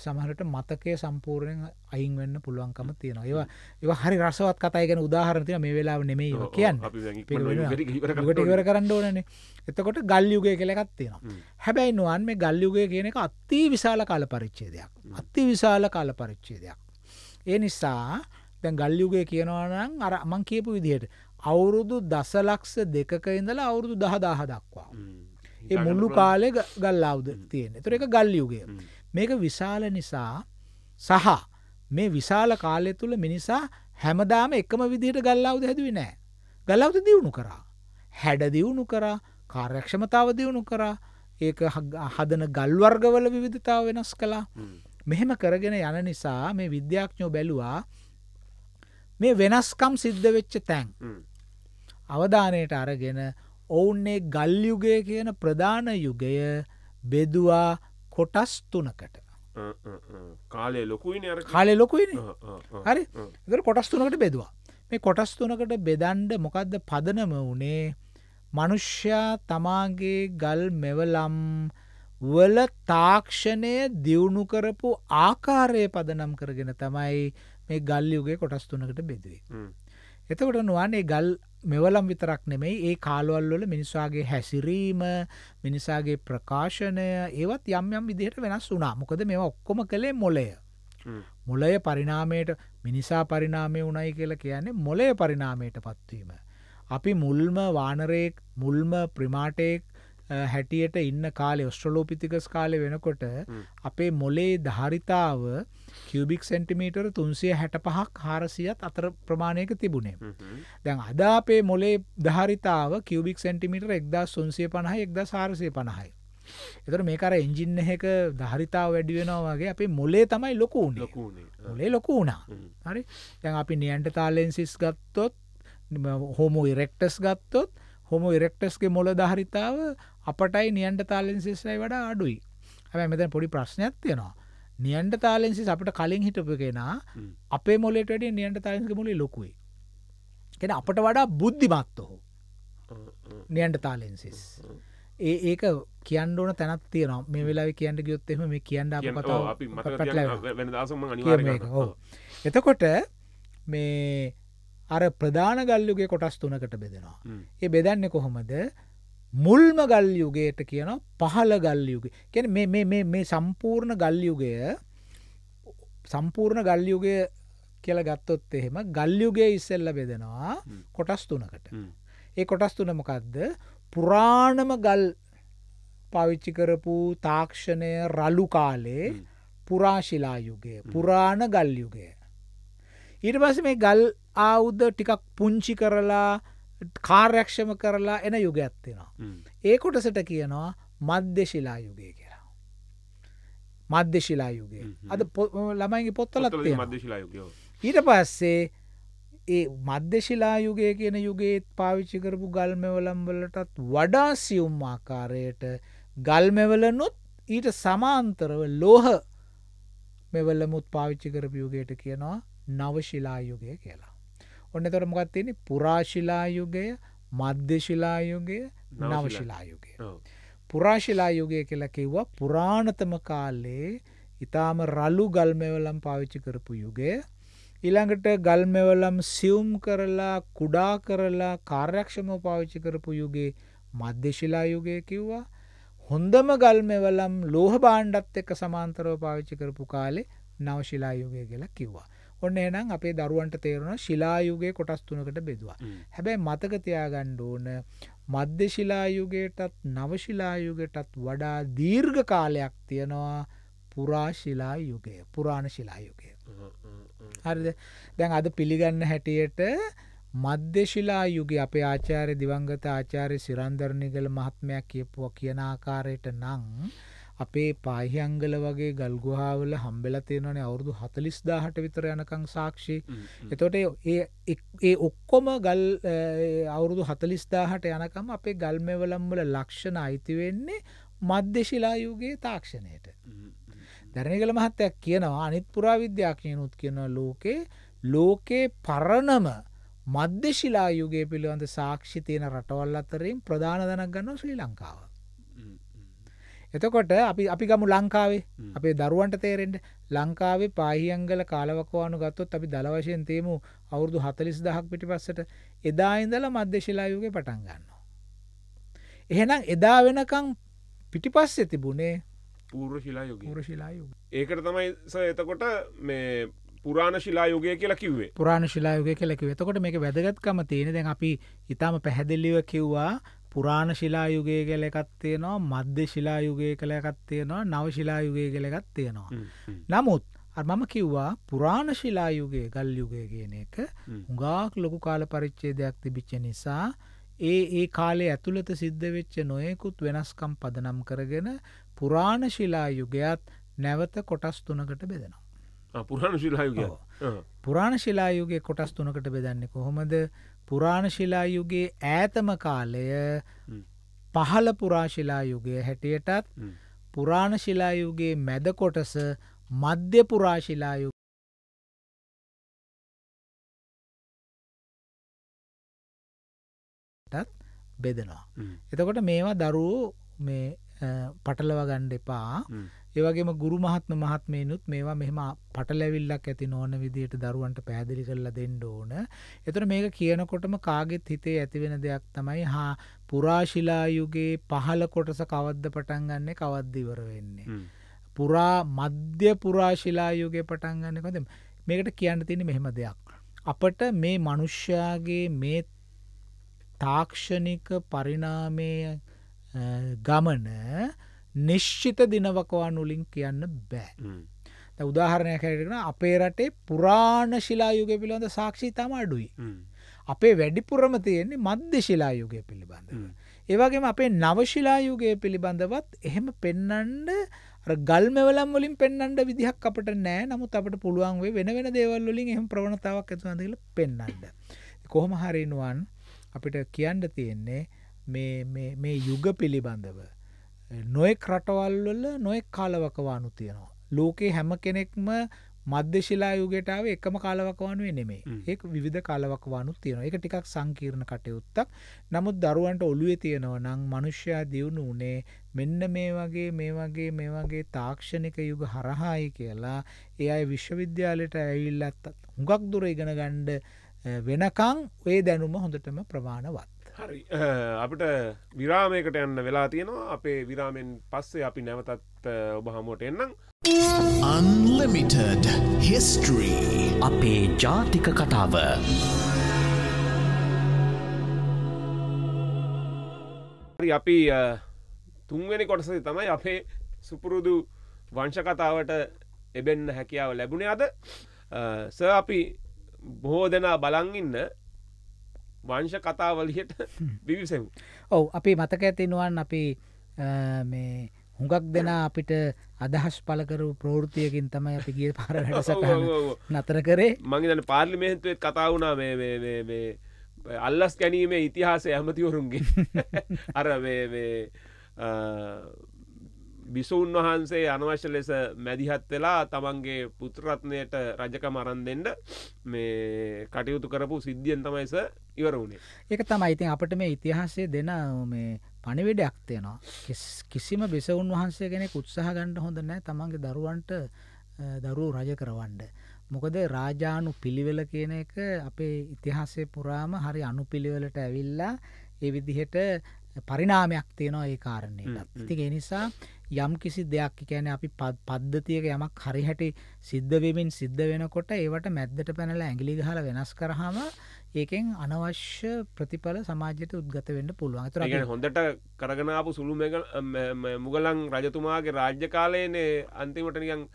සමහරට මතකය සම්පූර්ණයෙන් අයින් වෙන්න පුළුවන්කම තියෙනවා. ඒවා ඒවා හරි රසවත් කතා ගැන උදාහරණ තියෙනවා මේ වෙලාව නෙමෙයි ඒක කියන්නේ. ඔකට ඉවර කරන්න ඕනනේ. එතකොට ගල් යුගය කියලා එකක් තියෙනවා. හැබැයි නුවන් මේ ගල් යුගය කියන එක අති විශාල කාල පරිච්ඡේදයක්. අති විශාල කාල පරිච්ඡේදයක්. ඒ නිසා දැන් ගල් යුගය කියනවා නම් අර මං කියපු විදිහට අවුරුදු දසලක්ෂ දෙකක ඉඳලා අවුරුදු 10000 දක්වා. ඒ මුළු කාලේ ගල් ආවුද තියෙන. ඒතර ඒක ගල් යුගය. මේක විශාල නිසා සහ මේ විශාල කාලය තුළ මිනිසා හැමදාම එකම විදිහට ගල්ලාවද හැදුවේ නෑ. ගල්ලාවද දියුණු කරා. හැඩ දියුණු කරා කාර්යක්ෂමතාව දියුණු කරා ඒ හදන ගල්වර්ගවල විවිධතාව වෙනස් කලා. මෙහෙම කරගෙන යන නිසා මේ විද්‍යාඥෝ බැලුවා මේ වෙනස්කම් සිද්ධ වෙච්ච තැන්. අවධානයට අරගෙන ඔවුන්නේ ගල්යුගය කියන ප්‍රධාන යුගය බෙදවා කොටස් තුනකට කාලේ ලොකුයි කාලෙ ලොකුයි හරි දර කොටස් තුනකට බෙදවා මේ කොටස් තුනකට බෙදන්ඩ මොකක්ද පදනම වනේ මනුෂ්‍යයා තමාගේ ගල් මෙවලම් වල තාක්ෂණය දියුණු කරපු ආකාරය පදනම් කරගෙන තමයි මේ ගල්යුගේ කොටස් තුනකට බෙදුවේ. එතකොට නොවන්නේ ගල් මෙවලම් විතරක් නෙමෙයි ඒ කාලවල් වල මිනිසාගේ හැසිරීම මිනිසාගේ ප්‍රකාශනය ඒවත් යම් යම් විදිහට වෙනස් වුණා. මොකද මේවා ඔක්කොම කළේ මොළය. මොළය පරිණාමයට මිනිසා පරිණාමය වුණයි කියලා කියන්නේ මොළය පරිණාමයටපත් වීම. අපි මුල්ම වානරයෙක් මුල්ම ප්‍රිමාටෙක් හැටියට ඉන්න කාලේ ඔස්ට්‍රලෝපිතිකස් කාලේ වෙනකොට අපේ මොලේ ධාරිතාව කියවබික් සැන්ටිමීටර් තුන්සේ හැට පහක් හාරසියත් අතර ප්‍රමාණයක තිබුණේ. දැන් අද අපේ මොලේ ධාරිතාව කිවබික් සැන්ටිමිට එක්දා සුන්සේ පණහයි එක්ද සාරසය පණහයි. එතර මේකර එන්ජින්න එක ධාරිතාව වැඩිවෙනවාගේ අපේ මොලේ තමයි ලොකුන් මොලේ ලොකු වුණා හරි තැන් අපි නියන්ට තාලෙන්සිස් ගත්තොත් හොමෝ ඉරෙක්ටස් ගත්තොත් හොම ඉරෙක්ටස්ගේ මොල ධාරිතාව අපටයි නියන්ට තාලෙන්සිස්ලයි වඩා අඩුයි හැබැ මෙතැන් පොඩි ප්‍රශ්නයක් තියෙනවා නියන්ට තාලෙන්සිස් අපට කලින් හිටපු කෙනා අපේ මොලට වැඩිය නියන්ට තාලෙන්සික මොලි ලොකුයි කෙන අපට වඩා බුද්ධිමත්වහෝ නියන්ට තාලෙන්සිස් ඒ ඒක කියන්න ඕන තැනත් තියන මේ වෙලා කියන්න ගියොත් එම මේ කියන්න එතකොට මේ අර ප්‍රධාන ගල්ලුගේ කොටස් තුනකට බෙදෙනවා ඒ බෙදන්නේ කොහොමද මුල්ම ගල් යුගයට කියන පහළ ගල් යුග කැන මේ සම්පූර්ණ ගල් යුගය සම්පූර්ණ ගල් යුගය කියල ගත්තොත් එහෙම ගල් යුගේ ඉස්සෙල්ල බෙදෙනවා කොටස් තුනකට ඒ කොටස් තුනමකක්ද පුරාණම ගල් පවිච්චි කරපු තාක්ෂණය රලු කාලේ පුරාශිලා යුගය පුරාණ ගල් යුගය ඉට පස මේ ගල් ආවුද්ධ ටිකක් පුංචි කරලා කාර්යක්ෂම කරලා එන යුගයක්ත්තිෙනවා. ඒ කොටසට කියනවා මධ්‍යශිලා යුගය කියලා. මධ්‍යශිලා යුගේ අද ළමයිගේ පොත්තලත් ඊට පස්සේ ඒ මධ්‍යශිලා යුගය කියන යුගේත් පාවිච්චි කරපු ගල්මවලම්වලටත් වඩා සියුම් ආකාරයට ගල්මෙවලනුත් ඊට සමාන්තරව ලෝහ මෙවලමුත් පාවිච්චි කරපු යුගයට කියනවා නවශිලා යුගය කියලා. ඔන්න එතකොට මොකක්ද තියෙන්නේ පුරාශිලා යුගය මධ්‍යශිලා යුගය නවශිලා යුගය. පුරාශිලා යුගය කියලා කිව්වා පුරාණතම කාලේ ඊටාම රළු ගල් මෙවලම් පාවිච්චි කරපු යුගය. ඊළඟට ගල් මෙවලම් සියුම් කරලා කුඩා කරලා කාර්යක්ෂමව පාවිච්චි කරපු යුගයේ මධ්‍යශිලා යුගය කිව්වා. හොඳම ගල් මෙවලම් ලෝහ භාණ්ඩත් එක්ක සමාන්තරව පාවිච්චි කරපු කාලේ නවශිලා යුගය කියලා කිව්වා. ඔන්න එහෙනම් අපේ දරුවන්ට තේරෙනවා ශිලා යුගයේ කොටස් තුනකට බෙදුවා. හැබැයි මතක තියාගන්න ඕන මධ්‍ය ශිලා යුගයටත් නව ශිලා යුගයටත් වඩා දීර්ඝ කාලයක් තියෙනවා පුරා ශිලා යුගය. පුරාණ ශිලා යුගය. හරිද? දැන් අද පිළිගන්න හැටියට මධ්‍යශිලා යුගේ අපේ ආචාර්ය දිවංගත ආචාර්ය සිරන්දරණිගල මහත්මයක් කියපුවා කියන ආකාරයට නම් අපේ පාහියංගල වගේ ගල්ගුහාවල හම්බෙලා තියෙනවනේ අවුරුදු 40000ට විතර යනකම් සාක්ෂි. එතකොට ඒ ඒ ඔක්කොම ගල් අවුරුදු 40000ට යනකම් අපේ ගල් මෙවලම් වල ලක්ෂණ අයිති වෙන්නේ මධ්‍යශිලා යුගයේ තාක්ෂණයට. දරණිගල මහත්තයා කියනවා අනිත් පුරාවිද්‍යාඥයනුත් කියනවා ලෝකේ ලෝකේ පරණම මධ්‍යශිලා යුගයේ පිළිබඳ සාක්ෂි තියෙන රටවල් අතරින් ප්‍රධාන දණක් ගන්නවා ශ්‍රී ලංකාව. එතකොට අපි අපි ගමු ලංකාවේ අපේ දරුවන්ට තේරෙන්ට ලංකාවේ පාහියංගල කාලවකවානු ගත්තොත් අපි දලවශයෙන් තේමු අවුරදු හතලිස් දහක් පිටි පස්සට එදා ඉඳල මධ්‍යශිලායුගේ පටන් ගන්න. එහෙනම් එදා වෙනකං පිටිපස්ස තිබුණේ පූර ශිලායුග පුර ශිලායුග ඒකට තමයි එතකොට මේ පුරාණ ශිලායෝගය කියලකිවේ පුරාණ ශිලායෝගය කෙලකිව එතකොට මේක වැදගත්කම තියෙන දැන් අපි ඉතාම පැහැදිල්ලිව කිව්වා පුරාණ ශිලා යුගය කළ එකත් තියෙනවා මධ්‍ය ශිලා යුගය කළ එකත් තියෙනවා නව ශිලා යුගය කළ එකත් තියෙනවා. නමුත් මම කිව්වා පුරාණ ශිලා යුගයේ ගල් යුගය කියන එක හුඟාක් ලොකු කාල පරිච්චේදයක් තිබිච්ච නිසා ඒ ඒ කාලේ ඇතුළත සිද්ධ වෙච්ච නොයෙකුත් වෙනස්කම් පදනම් කරගෙන පුරාණ ශිලා යුගයත් නැවත කොටස් තුනකට බෙදෙනවා. පුරාණ ශිලායුග පුරාණ ශිලායුගේ කොටස් තුනකට බෙදන්නේ කොහොමද පුරාණශිලා යුගේ ඈතම කාලය පහළ පුරාශිලා යුගය හැටියටත් පුරාණශිලා යුගේ මැදකොටස මධ්‍ය පුරාශිලා යුග බෙදෙනවා. එතකොට මේවා දරුවෝ මේ පටලව ගණ්ඩ එපා ඒවගේම ගුරු මහත්ම මහත්මයනුත් මේවා මෙහම පටලැවිල්ලක් ඇති නොන විදියට දරුවන්ට පැදිලි කරලා දෙන්න ඕන. එතර මේක කියනකොටම කාගෙත් හිතේ ඇතිවෙන දෙයක් තමයි හා පුරාශිලායුගේ පහළ කොටස කවද්ද පටන් ගන්නේ කවද්දිවර වෙන්නේ. පුරා මධ්‍ය පුරාශිලායුගේ පටන් ගන්නකොද මේකට කියන්න තින මෙහෙම දෙයක්. අපට මේ මනුෂ්‍යයාගේ මේ තාක්ෂණික පරිණාමය ගමන නිශ්චිත දිනවකවා නුලින් කියන්න බෑ උදාහරණය කරෙන අපේ රටේ පුරාණ ශිලායුග පිළිබඳ සාක්ෂි තම අඩුයි අපේ වැඩිපුරම තියෙන්නේ මධ්‍ය ශිලායුගය පිළිබඳ ඒවගේම අපේ නවශිලායුගය පිළිබඳවත් එහෙම පෙන්නන්ඩ ගල්මවලම් වලින් පෙන්න්නට විදිහක් අපට නෑ නමුත් අපට පුළුවන්ේ වෙන වෙන දේවල්ලින් එහම ප්‍රවණතාවක් ඇතුවඳල පෙන්නන්ඩ. කොහොම හරිනුවන් අපිට කියන්න තියෙන්නේ මේ යුග පිළිබඳව. නොයෙක් රටවල් වල නොයෙක් කාලවකවානු තියෙනවා. ලෝකේ හැම කෙනෙක්ම මධ්‍යශිලා යුගයටාව එකම කාලවකවානුවේ නෙමේ ඒක විධ කාලවකවානු තියෙන එක ටිකක් සංකීර්ණ කටයුත්තක් නමුත් දරුවන්ට ඔළුවේ තියෙනව නං මනුෂ්‍යයා දියුණු උනේ මෙන්න මේ වගේ මේ වගේ මේ වගේ තාක්ෂණික යුග හරහායි කියලා ඒ අයි විශ්වවිද්‍යාලයට ඇවිල්ලත් හුඟක් දුර ඉගෙන ගණ්ඩ වෙනකං ඔය දැනුම හොඳටම ප්‍රමාණවත්. හරි අපිට විරාමයකට යන්න වෙලා තියෙනවා අපේ විරාමෙන් පස්සේ අපි නැවතත් ඔබ හමුවට එන්නම් Unlimited History අපේ ජාතික කතාව හරි අපි තුන්වෙනි කොටසේ තමයි අපේ සුපුරුදු වංශකතාවට එබෙන්න හැකියාව ලැබුණේ අද ස අපි බොහෝ දෙනා බලංඉන්න වංශ කතාවලියට විවිසෙව් ඔවු අපි මතක ඇතිනුවන් අපි මේ හුඟක් දෙනා අපිට අදහස් පලකරු ප්‍රෘතියකින් තමයි අපි ගිය පාර නතර කරේ මගේ දන පාර්ලිමේන්තුවත් කතාවුණා මේ අල්ලස් ගැනීමේ ඉතිහාසය ඇමතිවරුන්ගේ අර බිසූන් වහන්සේ අනවශ්‍ය ලෙස මැදිහත් වෙලා තමන්ගේ පුත්‍රරත්නයට රජක මරන්දෙන්ට මේ කටයුතු කරපු සිද්ධියෙන් තමයිස ඉවර වුණේ ඒක තමයි ඉතින් අපට මේ ඉතිහාසය දෙන මේ පණිවිඩයක් තියෙනවා කිසිම බිසවුන් වහන්සේ කෙනෙ උත්සාහ ගණ්ඩ හොඳ නෑ තමන්ගේ දරුවන්ට දරුවූ රජ කරවන්ඩ මොකද රාජානු පිළිවෙල කියන එක අපේ ඉතිහාසය පුරාම හරි අනු පිළිවෙලට ඇවිල්ලා ඒ විදිහට පරිනාමයක් තියෙනවා ඒ කාරණයට ඉතිගේ නිසා යම් කිසි දෙයක් කියන්නේ අපි පද්ධතියක යමක් හරිහැට සිද්ධ වෙමින් සිද්ධ වෙනකොට ඒවට මැද්දට පැනලා ඇඟිලි ගහලා වෙනස් කරාම ඒකෙන් අනවශ්‍ය ප්‍රතිඵල සමාජයට උද්ගත වෙන්න පුළුවන්. ඒතර කියන්නේ හොඳට කරගෙන ආපු සුළු මුගලන් රජතුමාගේ රාජ්‍ය කාලයේනේ අන්තිමට නිකන්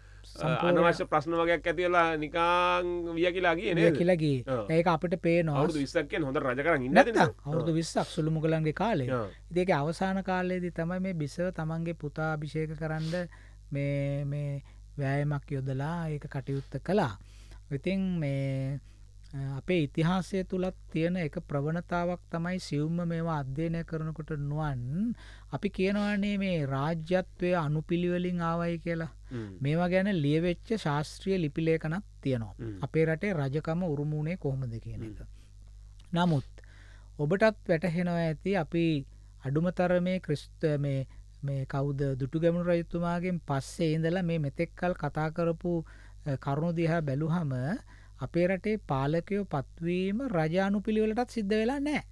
අනවශ්‍ය ප්‍රශ්න වගේයක් ඇතිවෙලා නිකාං විය කියලාගේ න කියලගේ ඒක අපට පේ නොවු විස්සක් හොඳ රජකරන්න ඉන්න අවුදු විස්සක් සුළුමු කළන්ගේ කාලේ දෙක අවසාන කාලයේදී තමයි මේ බිසව තමන්ගේ පුතා අභිෂේක කරන්න මේ වෑයමක් යොදලා ඒක කටයුත්ත කලා විතින් මේ අපේ ඉතිහාසය තුලත් තියෙන එක ප්‍රවණතාවක් තමයි සිවුම්ම මේවා අධ්‍යයනය කරනකොට නුවන් අපි කියනවානේ මේ රාජ්‍යත්වය අනුපිළිවෙලින් ආවයි කියලා මේවා ගැන ලියවෙච්ච ශාස්ත්‍රීය ලිපිලේකනක් තියෙනවා අපේ රටේ රජකම උරුමුණේ කොහොමද කියන එක නමුත් ඔබටත් වැටහෙනවා ඇති අපි අඩුමතර මේ ක්‍රිස්ත මේ මේ කවුද දුටු ගැමුණු රජතුමාගෙන් පස්සේ ඉඳලා මේ මෙතෙක්කල් කතා කරපු කරුණු දිහා බැලුහම අපේ රටේ පාලකයෝ පත්වීම රජානුපිළිවෙලටත් සිද්ධ වෙලා නෑ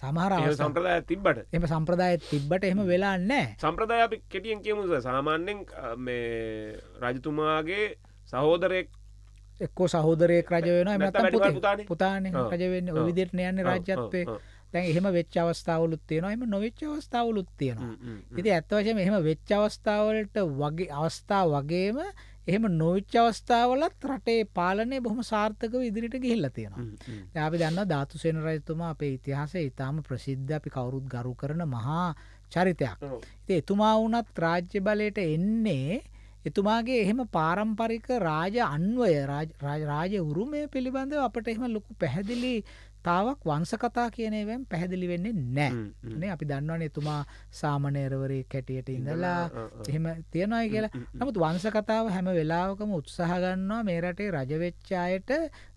සමහර සම්ප්‍රදාය තිබට එම සම්ප්‍රදාය තිබ්බට එහම වෙලා නෑ සම්ප්‍රදාය අපි කෙටියෙන් කියමුද සාමාන්‍යෙන් මේ රජතුමාගේ සහෝදරයෙක් එක්කෝ සහෝදරයෙක් රජ වෙන ම පුතාන රජවෙන්න විදිරණ යන්න රාජ්‍යත්වය දැන් එහෙම වෙච් අවස්ථාවලුත් තියෙනවා එම නොවෙච් අවස්ථාවලුත් තියෙනවා ඉති ඇත්වශය මෙහෙම වෙච්ච අවස්ථාවලට වගේ අවස්ථා වගේම එහෙම නොවිච්ච අවස්ථාවලත් රටේ පාලනය බොහොම සාර්ථකව ඉදිරිට ගිහිල්ලා තියෙනවා. අපි දන්නවා ධාතුසේන රජතුමා අපේ ඉතිහාසයේ ඊටාම ප්‍රසිද්ධ අපි කවුරුත් ගරු කරන මහා චරිතයක්. ඉතින් එතුමා වුණත් රාජ්‍ය බලයට එන්නේ එතුමාගේ එහෙම පාරම්පරික රාජ අන්වය රාජ උරුමය පිළිබඳව අපට එහෙම ලොකු පැහැදිලි තාවක් වංශ කතා කියන ඒවෙන් පැහැදිලි වෙන්නේ නැහැ. නේ අපි දන්නවනේ එතුමා සාමණේරවරේ කැටියට ඉඳලා එහෙම තියනවා කියලා. නමුත් වංශ කතාව හැම වෙලාවකම උත්සාහ ගන්නවා මේ රටේ රජ වෙච්ච අයට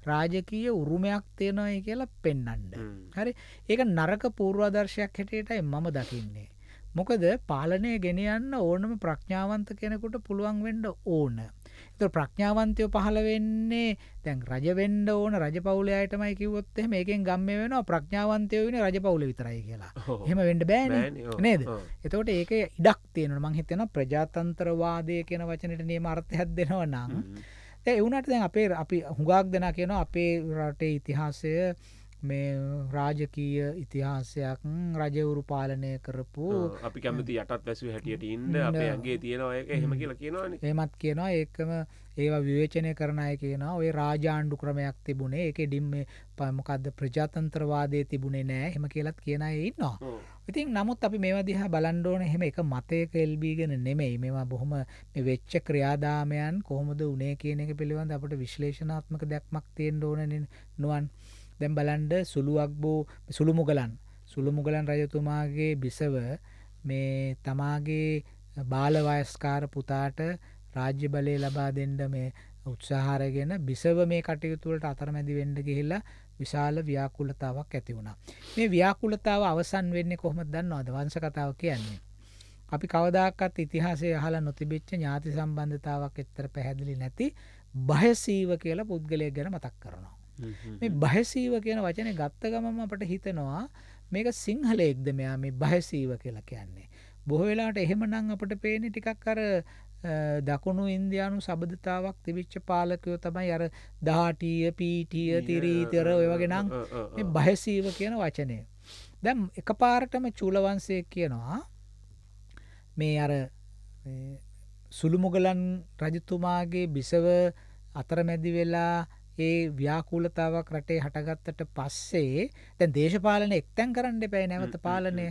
රාජකීය උරුමයක් තියෙනවායි කියලා පෙන්වන්න. හරි. ඒක නරක පූර්වාදර්ශයක් හැටියටයි මම දකින්නේ. මොකද පාලනය ගෙන යන්න ඕනම ප්‍රඥාවන්ත කෙනෙකුට පුළුවන් වෙන්න ඕන. ඒතර ප්‍රඥාවන්තයෝ පහළ වෙන්නේ දැන් රජ වෙන්න ඕන රජපෞලේ අයටමයි කිව්වොත් එහෙම ඒකෙන් ගම්මේ වෙනවා ප්‍රඥාවන්තයෝ වෙන්නේ රජපෞලේ විතරයි කියලා. එහෙම වෙන්න බෑනේ නේද? එතකොට ඒකේ ඉඩක් තියෙනවා මං හිතනවා ප්‍රජාතන්ත්‍රවාදය කියන වචනෙට නියම අර්ථයක් දෙනවා නම් ඒ වුණාට දැන් අපේ අපි හුඟක් දෙනා කියනවා අපේ රටේ ඉතිහාසය මේ රාජකීය ඉතිහාසයක් රජවරු පාලනය කරපු අපි කැමති යටත් වැසු හැටියට ඉන්න අපගේ තියෙනවා එහෙම කියලා කියනවා එහෙමත් කියනවා ඒකම ඒවා විවේචනය කරන අය කියනවා ඔය රාජාණ්ඩු ක්‍රමයක් තිබුණේ ඒකේ ඩිම් මොකද්ද ප්‍රජාතන්ත්‍රවාදයේ තිබුණේ නෑ එහෙම කියලත් කියන අය ඉන්නවා ඉතින් නමුත් අපි මේවා දිහා බලන්න ඕන එහෙම එක මතයක එල්බීගෙන නෙමෙයි මේවා බොහොම මේ වෙච්ච ක්‍රියාදාමයන් කොහොමද උනේ කියන එක පිළිබඳ අපට විශ්ලේෂණාත්මක දැක්මක් තියෙන්න ඕන නුවන් දැම් බලන්ඩ සුළුවක් බෝ සුළු මුගලන් සුළු මුගලන් රජතුමාගේ බිසව මේ තමාගේ බාලවයස්කාර පුතාට රාජ්‍ය බලය ලබා දෙන්ඩ මේ උත්සාහාරගෙන බිසව මේ කටයුතුවලට අතරමැදි වෙන්ඩ ගිහිල්ලා විශාල ව්‍යාකුලතාවක් ඇති වුණා. මේ ව්‍යාකුලතාව අවසන් වෙන්නේ කොහොමද දන්නවද? වංශ කතාව කියන්නේ. අපි කවදාකවත් ඉතිහාසයේ අහලා නොතිබෙච්ච ඥාති සම්බන්ධතාවක් extra පැහැදිලි නැති බයසීව කියලා පුද්ගලයෙක් ගැන මතක් කරනවා. මේ බයසීව කියන වචනේ ගත්ත ගමම අපට හිතෙනවා මේක සිංහලයෙක්ද මෙයා මේ බයසීව කියලා කියන්නේ. බොහෝ වෙලාට එහෙමනම් අපට පේන්නේ ටිකක් අර දකුණු ඉන්දියානු සබඳතාවක් තිබිච්ච පාලකයෝ තමයි අර දාටිය පීටිය තිරීතර ඔය වගේ නම් මේ බයසීව කියන වචනය. දැන් එකපාරටම චූලවංශය කියනවා මේ අර සුළුමුගලන් රජතුමාගේ බිසව අතරමැදි වෙලා ඒ ව්‍යාකූලතාවක් රටේ හටගත්තට පස්සේ දැන් දේශපාලන එක්තැන් කරන්න එපැයි නැවත පාලනය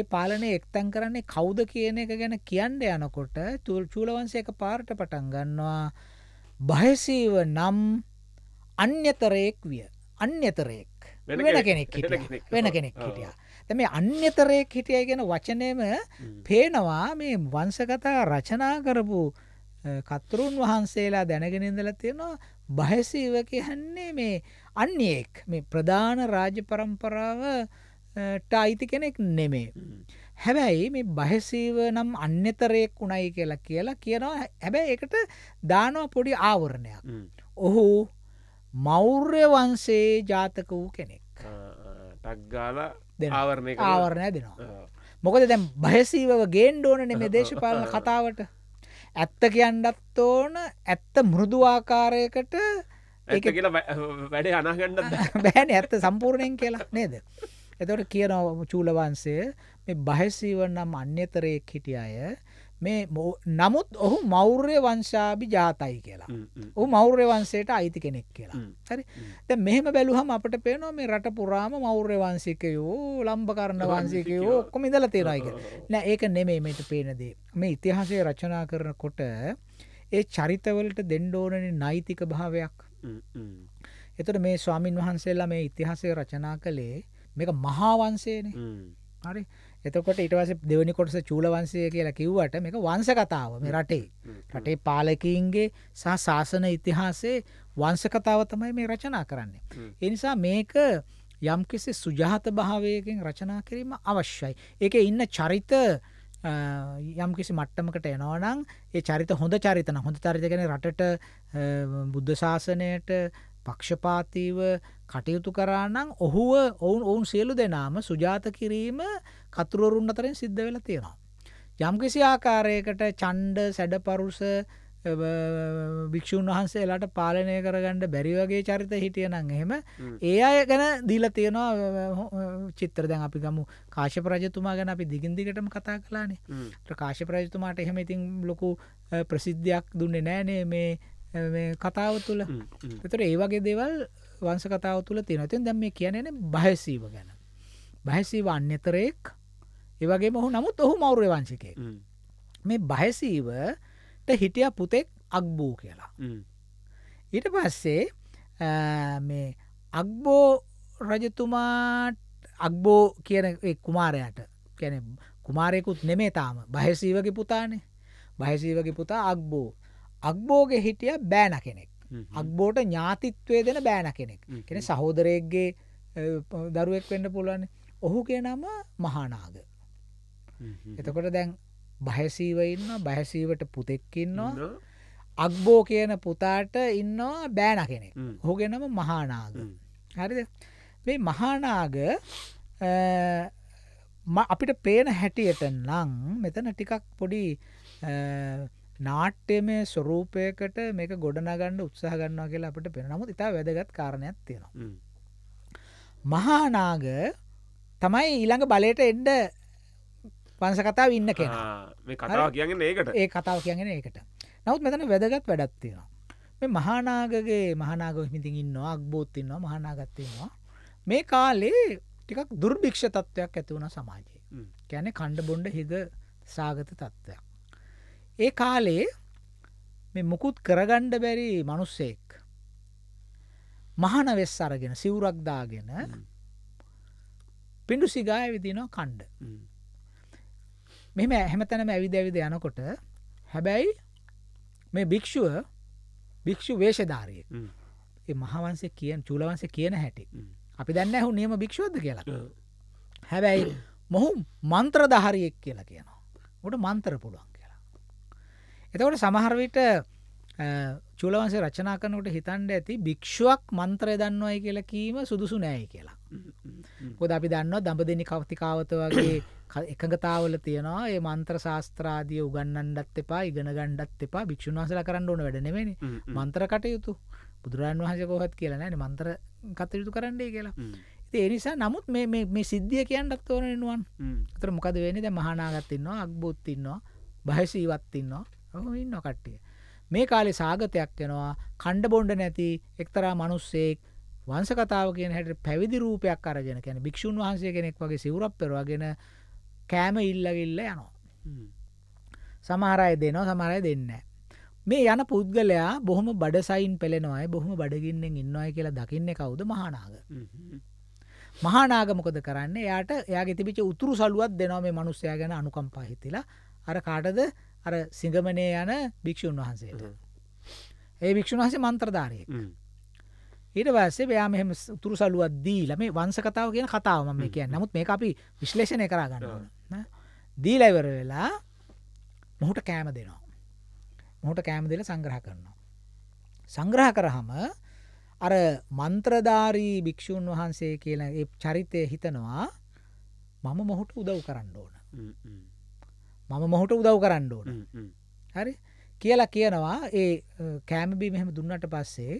ඒ පාලනය එක්තැන් කරන්නේ කවුද කියන එක ගැන කියන්න යනකොට තුල් චූලවන්සයක පාරට පටන් ගන්නවා බහසීව නම් අන්‍යතරයෙක් විය අන්‍යතරයෙක් වෙන කෙනෙක් වෙන කෙනෙක් හිටියා තැම අන්‍යතරයෙක් හිටිය ගැන වචනයම පේනවා මේ වංසකතා රචනා කරපු කතරුන් වහන්සේලා දැනගෙනින්දල තියෙනවා බහසීව කියන්නේ මේ අන්‍යෙක් මේ ප්‍රධාන රාජ પરම්පරාව අයිති කෙනෙක් නෙමේ. හැබැයි මේ බහසීව නම් අන්‍යතරයෙක් උණයි කියලා කියලා කියනවා හැබැයි ඒකට දානවා පොඩි ආවරණයක්. ඔහු මෞර්ය වංශයේ ජාතක වූ කෙනෙක්. ටක්ගාල ආවරණය ආවරණය දෙනවා. මොකද දැම් බහසීව ගේන්ඩෝන නෙමේ දේශපාලන කතාවට ඇත්ත කියන්නත් ඕන ඇත්ත මුරුදු ආකාරයකට ඒක කියලා වැඩ අනාගන්න බෑන ඇත්ත සම්පූර්ණයෙන් කියලා නේද. එතවට කියනව චූලවන්සේ මේ බහසිව නම් අන්‍යතරයෙක් හිටිය අය මේ නමුත් ඔහු මෞර්ය වංශාභි ජාතයි කියලා ඔහු මෞර්ය වන්සේට අයිති කෙනෙක් කියලා හරි ද මෙහම බැලුහම අපට පේනවා මේ රට පුරාම මෞර්ය වන්සිකයෝ ලම්බකරණ වන්සිකයෝ ඔක්කොම ඉදල තේරයික නෑ ඒක නෙමේ මේට පේනදේ මේ ඉතිහාසය රචනා කරන කොට ඒ චරිතවලට දෙන්ඩෝනන නෛතික භාවයක් එතට මේ ස්වාමීන් වහන්සේලා මේ ඉතිහාසය රචනා කළේ මේක මහාවන්සේනේ හරි එතකොට ඉටවස දෙවනි කොටස චූලවන්සය කියලා කිව්වට මේක වංස කතාව මේ රටේ රටේ පාලකීන්ගේ සහ ශාසන ඉතිහාසේ වංස කතාව තමයි මේ රචනා කරන්නේ. එනිසා මේක යම්කිසි සුජාත භාවයකින් රචනා කිරීම අවශ්‍යයි. ඒක ඉන්න චරිත යම්කිසි මට්ටමකට එනවනම් ඒ චරිත හොඳ චරිතන හොඳ චරිතගෙන රටට බුද්ධ ශාසනයට පක්ෂපාතීව කටයුතු කරානම් ඔහුව ඔවුන් ඔවුන් සියලු දෙනාම සුජාත කිරීම කතුරුවරුන් අතරින් සිද්ධ වෙලා තියෙනවා. යම්කිසි ආකාරයකට චණ්ඩ සැඩපරුස භික්‍ෂූන් වහන්සේලාට පාලනය කරගන්නඩ බැරිවගේ චරිත හිටියනම් එහෙම ඒ අය ගැන දීල තියෙනවා චිත්‍ර දැන් අපි ගමු කාශ ප්‍රජතුමා ගැන අපි දිගින්දිගටම කතා කලානේ කාශ ප්‍රජතුමාට එහෙම ඉතින් ලොකු ප්‍රසිද්ධයක් දුන්නේ නෑනේ මේ කතාව තුළ එතර ඒ වගේ දෙවල් වංස කතාව තුළ තියෙනතින් දැම් මේ කියනන බයසීව ගැන බැහැසීව අන්‍යතරයෙක් ඒවගේ මොහු නමුත් ඔහු මෞරය වංශිකය මේ බහසීවට හිටිය පුතෙක් අක්බූ කියලා ඊට පස්සේ මේ අක්බෝ රජතුමාට අක්බෝ කියන කුමාරයට කැන කුමාරයකුත් නෙමේ තාම බහසීවගේ පුතානේ බහසීවගේ පුතා අක්බෝ අක්බෝගේ හිටිය බෑන කෙනෙක් අක්බෝට ඥාතිත්වය දෙන බෑන කෙනෙක් කෙන සහෝදරයක්ගේ දරුවෙක් වෙන්න පුළුවන් ඔහු කියනම මහනාග එතකොට දැන් බහැසීව ඉන්න බැහැසීවට පුතෙක්කින්නවා අක්බෝ කියන පුතාට ඉන්නවා බෑන කෙනෙක් හොගෙනම මහානාග හරිද මේ මහානාග අපිට පේන හැටියට නං මෙතන ටිකක් පොඩි නාට්‍යමය ස්වරූපයකට මේක ගොඩනගන්න උත්සාහ ගන්නවා කියලා අපට පෙන නමුත් ඉතා වැදගත් කාරණයක් තියෙනවා. මහානාග තමයි ඊළඟ බලයට එන්ඩ වංස කතාව ඉන්න කෙනා කතාව කියගෙන ඒකට ඒ කතාව කියගෙන ඒකට නවත් මෙතන වැදගත් වැඩක්තියෙනවා මේ මහනාගගේ මහනාගමිතින් ඉන්නවා අක්බෝත්තින්නවා මහනාගත්තයෙනවා මේ කාලේ ටිකක් දුර්භික්ෂ තත්ත්වයක් ඇති වුණ සමාජයේ කැනෙ කණ්ඩ බොන්්ඩ හිද සාගත තත්ත්වයක් ඒ කාලේ මේ මුකුත් කරගණ්ඩ බැරි මනුස්සෙක් මහන වෙස් අරගෙන සිවුරක්දාගෙන පිඩු සිගාය විදිනවා කණ්ඩ මෙම හැමතැනම ඇවිද ඇවිද යනකොට හැබැයි මේ භික්‍ෂුව භික්‍ෂු වේශධාරය ඒ මහවන්සේ කියෙන් චූලවන්සේ කියන හැටි අපි දැන්න ඇහු නියම භික්ෂුවද කියලා හැබැයි මොහු මන්ත්‍ර දහරියෙක් කියලා කියනවා ට මන්තර පුළුවන් කියලා එතකොට සමහරවිට චූලවංශය රචනා කරනකොට හිතන්ඩ ඇති භික්ෂුවක් මන්ත්‍රය දන්නවයි කියලා කීම සුදුසු නෑයි කියලා. පොද අපි දන්න දඹ දෙනි කවතිකාවත වගේ එකඟතාවල තියෙනවා ඒ මන්ත්‍ර ශාස්ත්‍රාදිය උගන්නන්ඩත් එපා ඉගෙන ගණ්ඩත් එපා භික්ෂුන් වහසල කරන්න ඕන වැඩනෙවෙනි මන්ත්‍ර කටයුතු බුදුරන් වහස කොහත් කියලා නෑන මන්ත්‍ර කතයුතු කරන්නේ කියලා. ඒනිසා නමුත් මේ සිද්ධිය කියන්නත් ඕන නිුවන් තර මොකද වෙනි ද මහනාගත්තින්නවා අක්බූත්තින්නවා භයසීවත්තින්නවා ඉන්න කට්ටිය. මේ කාලේ සාගතයක් වෙනවා කණ්ඩ බොණ්ඩ නැති එක්තරා මිනිස්සෙක් වංශ කතාව කියන හැටියට පැවිදි රූපයක් අරගෙන කියන්නේ භික්ෂුන් වහන්සේ කෙනෙක් වගේ සිවුරක් පෙරවගෙන කෑම ඉල්ලගිල්ල යනවා. සමහර අය දෙනවා සමහර අය දෙන්නේ මේ යන පුද්ගලයා බොහොම බඩසයින් පෙළෙනවායි බොහොම බඩගින්නෙන් ඉන්නවායි කියලා දකින්නේ කවුද මහානාග. මහානාග මොකද කරන්නේ එයාට එයාගේ තිබිච්ච උතුරු සලුවත් දෙනවා මේ මිනිස්සයා ගැන අනුකම්පා හිතිලා අර කාටද අර සිංගමනය යන භික්‍ෂූන් වහන්සේට. ඒ භික්‍ෂූන් වහසේ මන්ත්‍රධාරයෙක්. ඊට පස්සේ එයා මෙහෙම උතුරු සලුවක් දීලා මේ වංශ කතාව කියන කතාව මම කියන්නේ. නමුත් මේක අපි විශ්ලේෂණය කර ගන්න ඕන. දීලා ඉවර වෙලා මොහුට කෑම දෙනවා. මොහුට කෑම දෙලා සංග්‍රහ කරනවා. සංග්‍රහ කරාම අර මන්ත්‍රධාරී භික්‍ෂූන් වහන්සේ කියලා ඒ චරිතය හිතනවා මම මොහුට උදව් කරන්න ඕන. මම මොහොට උදව් කරන්න ඕන හරි කියලා කියනවා ඒ කෑමබී මෙහෙම දුන්නට පස්සේ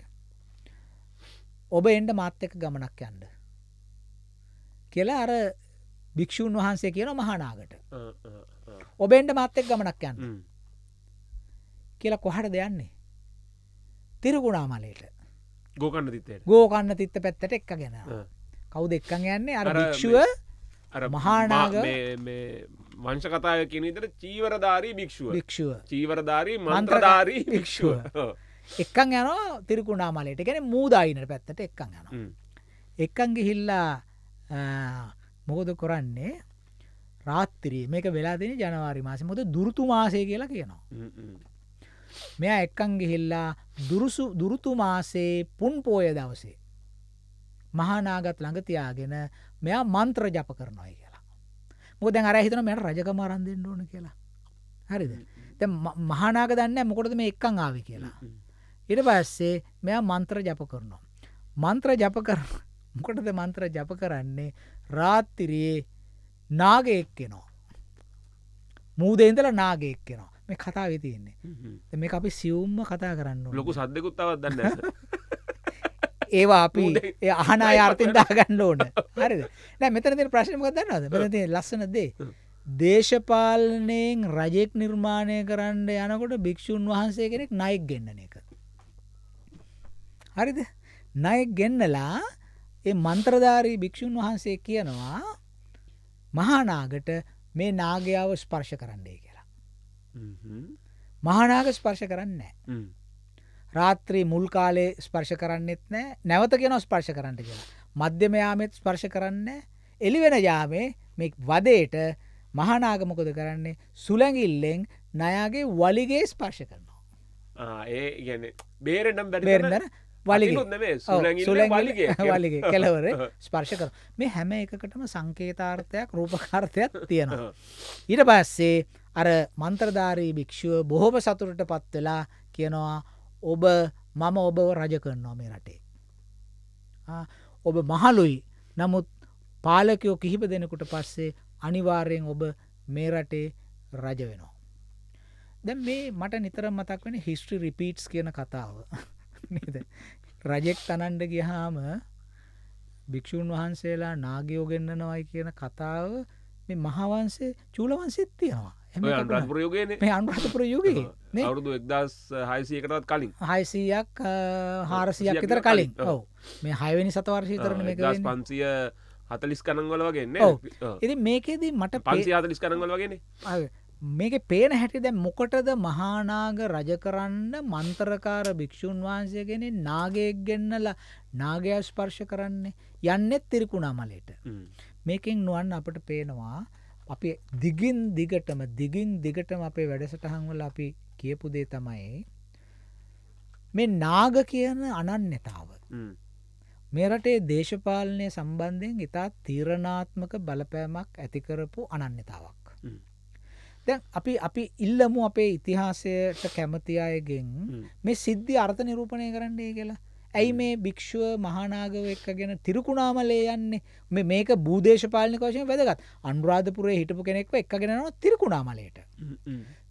ඔබ එන්ඩ මාත්‍යක ගමනක් යන්ඩ කියලා අර භික්‍ෂූන් වහන්සේ කියන මහනාගට ඔබෙන්ට මාත්‍යෙක් ගමනක් යන්න කියලා කොහට දෙයන්නේ තිරගුණා මලට ගෝකන්න තිත්තේ ගෝකන්න තිත්ත පැත්තට එක්ක ගෙන කවු දෙක්කන් යන්නේ අර භික්ෂුව මහානාග වංශ කතාව කෙනෙතර චීවරධාරී භික්ෂුව භික්ෂුව චීවරධාරී මන්ත්‍රධාරී භික්ෂුව එක්කං යන තිරිකුණා මලට ගැන මූදායිනට පැත්තට එක්කං යන එක්කන්ගේ හිල්ලා මොකද කොරන්නේ රාත්තරී මේක වෙලාදෙන ජනවාරි මාසය මොද දුරතු මාසය කියලා කියනවා මෙයා එක්කන් ගිහිල්ලා දුරුසු දුරුතු මාසේ පුන් පෝය දවසේ මහානාගත් ළඟ තියාගෙන මෙයා මන්ත්‍ර ජප කරනොයි කියලා මොද අර හිතන මෙට රජකම අරන්දෙන්ට ඕන කියලා හරිද තැ මහනාක දන්න මොකොටද මේ එක්කං ආව කියලා ඉට පස්සේ මෙයා මන්ත්‍ර ජප කරනවා මන්ත්‍ර ජප කර මොකටද මන්ත්‍ර ජප කරන්නේ රාත්තිරයේ නාගයෙක්කෙනවා මූදේන්දල නාගයෙක්කෙනවා මේ කතා වෙතියන්නේ මේ අපි සියුම්ම කතා කරන්න ලොකු සද්දකුත්තාවත් දන්න ඒවා අපි ඒ අහන අය අර්ථෙන් දාගන්න ඕන. හරිද? නෑ මෙතන තියෙන ප්‍රශ්නේ මොකක්ද දන්නවද? මෙතන තියෙන ලස්සන දේ. දේශපාලනයෙන් රජෙක් නිර්මාණය කරන්න යනකොට භික්ෂුන් වහන්සේ කෙනෙක් ණයෙක් ගෙන්නන එක. හරිද? ණයෙක් ගෙන්නලා ඒ මන්ත්‍රධාරී භික්ෂුන් වහන්සේ කියනවා මහා නාගට මේ නාගයාව ස්පර්ශ කරන්නයි කියලා. හ්ම් හ්ම්. මහා නාග ස්පර්ශ කරන්නේ නැහැ. රාත්‍රී මුල් කාලේ ස්පර්ශ කරන්නෙත් නෑ නැවත කියෙන ස්පර්ශ කරන්නට කියලා. මධ්‍යම යාමෙත් ස්පර්ශ කරන්න එලිවෙන යාමේ මේ වදේට මහනාගමකොද කරන්නේ සුළැඟිල්ලෙන් නයාගේ වලිගේ ස්පර්ශ කරනවා. ඒ ගැන බේරනම් බැරබෙරන්න වලිගේ කෙලවර ස්පර්ශ කර මේ හැම එකකටම සංකේතාර්ථයක් රූපකාර්ථයක් තියෙනවා. ඊට පස්සේ අර මන්ත්‍රධාරී භික්‍ෂුව බොහොම සතුරට පත්වෙලා කියනවා ඔබ මම ඔබව රජ කරනවා මේ රටේ. ඔබ මහලුයි නමුත් පාලකයෝ කිහිප දෙනෙකුට පස්සේ අනිවාර්යෙන් ඔබ මේ රටේ රජ වෙනවා. දැ මේ මට නිතර මතක් වෙන හිස්ට්‍රි රිපීට්ස් කියන කතාව රජෙක් තනන්ඩ ගිහාම භික්‍ෂූන් වහන්සේලා නාගයෝගෙන්න්නනවයි කියන කතාව මේ මහාවන්සේ චූලවන්සිත්තියවා අන්රපුරයෝගන මේ අන්රපුර යුගයේ අවුරුදු එක්දස් හයිසයකටත් කලින් හයිසීයක් හාරසියක් විතර කලින් ඔව මේ හයවැනි සතවර්ශී තරන දස් පන්සිය හතලිස් කනංගොල වගේන්න එති මේකෙදී මට පන්සි හතලිස් කනංගොල වගෙන මේක පේන හැටි දැ මොකටද මහානාග රජ කරන්න මන්තරකාර භික්‍ෂූන් වහන්සයගෙන නාගයක් ගෙන්නල නාගයක් ස්පර්ශ කරන්නේ යන්නෙත් තිරිකුණා මලට මේකෙන් නුවන් අපට පේනවා අපි දිගින් දිගටම දිගින් දිගටම අපේ වැඩසටහන්වල අපි කියපු දේ තමයි මේ නාග කියන අනන්‍යතාව මේ රටේ දේශපාලනය සම්බන්ධයෙන් ඉතා තීරණාත්මක බලපෑමක් ඇතිකරපු අනන්‍යතාවක් දැන් අපි අපි ඉල්ලමු අපේ ඉතිහාසයට කැමති අයගෙන් මේ සිද්ධි අර්ථ නිරූපණය කරන්නේ කියලා ඇයි මේ භික්ෂුව මහානාගව එක්කගෙන තිරුකුණාමලේ යන්නේ මේ මේක භූදේශපාලනික වශයෙන් වැදගත් අනුරාධපුරේ හිටපු කෙනෙක්ව එක්කගෙනනවා තිරිකුණාමලයට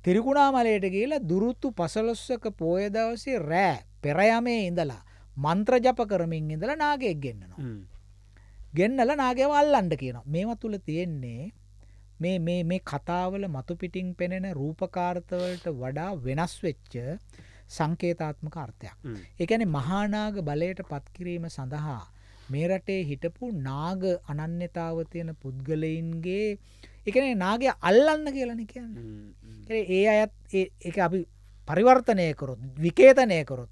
තිරිකුණාමලයට කියලා දුරුත්තු පසලොස්සක පෝය දවසේ රෑ පෙරයමේ ඉඳලා මන්ත්‍ර ජප කරමින් ඉඳලා නාගයක් ගෙන්න්නනවා ගෙන්නල නාගව අල්ලන්ඩ කියන මේම තුළ තියෙන්නේ මේ කතාවල මතුපිටින් පෙනෙන රූපකාර්ථවලට වඩා වෙනස් වෙච්ච සංකේතාත්මක අර්ථයක්. ඒකැන මහානාග බලයට පත්කිරීම සඳහා මේ රටේ හිටපු නාග අනන්‍යතාව තියෙන පුද්ගලයින්ගේ එකන නාගය අල්ලන්න කියලන කියන්න ඒ අයත් එක අපි පරිවර්තනය කරොත් විකේතනය කරොත්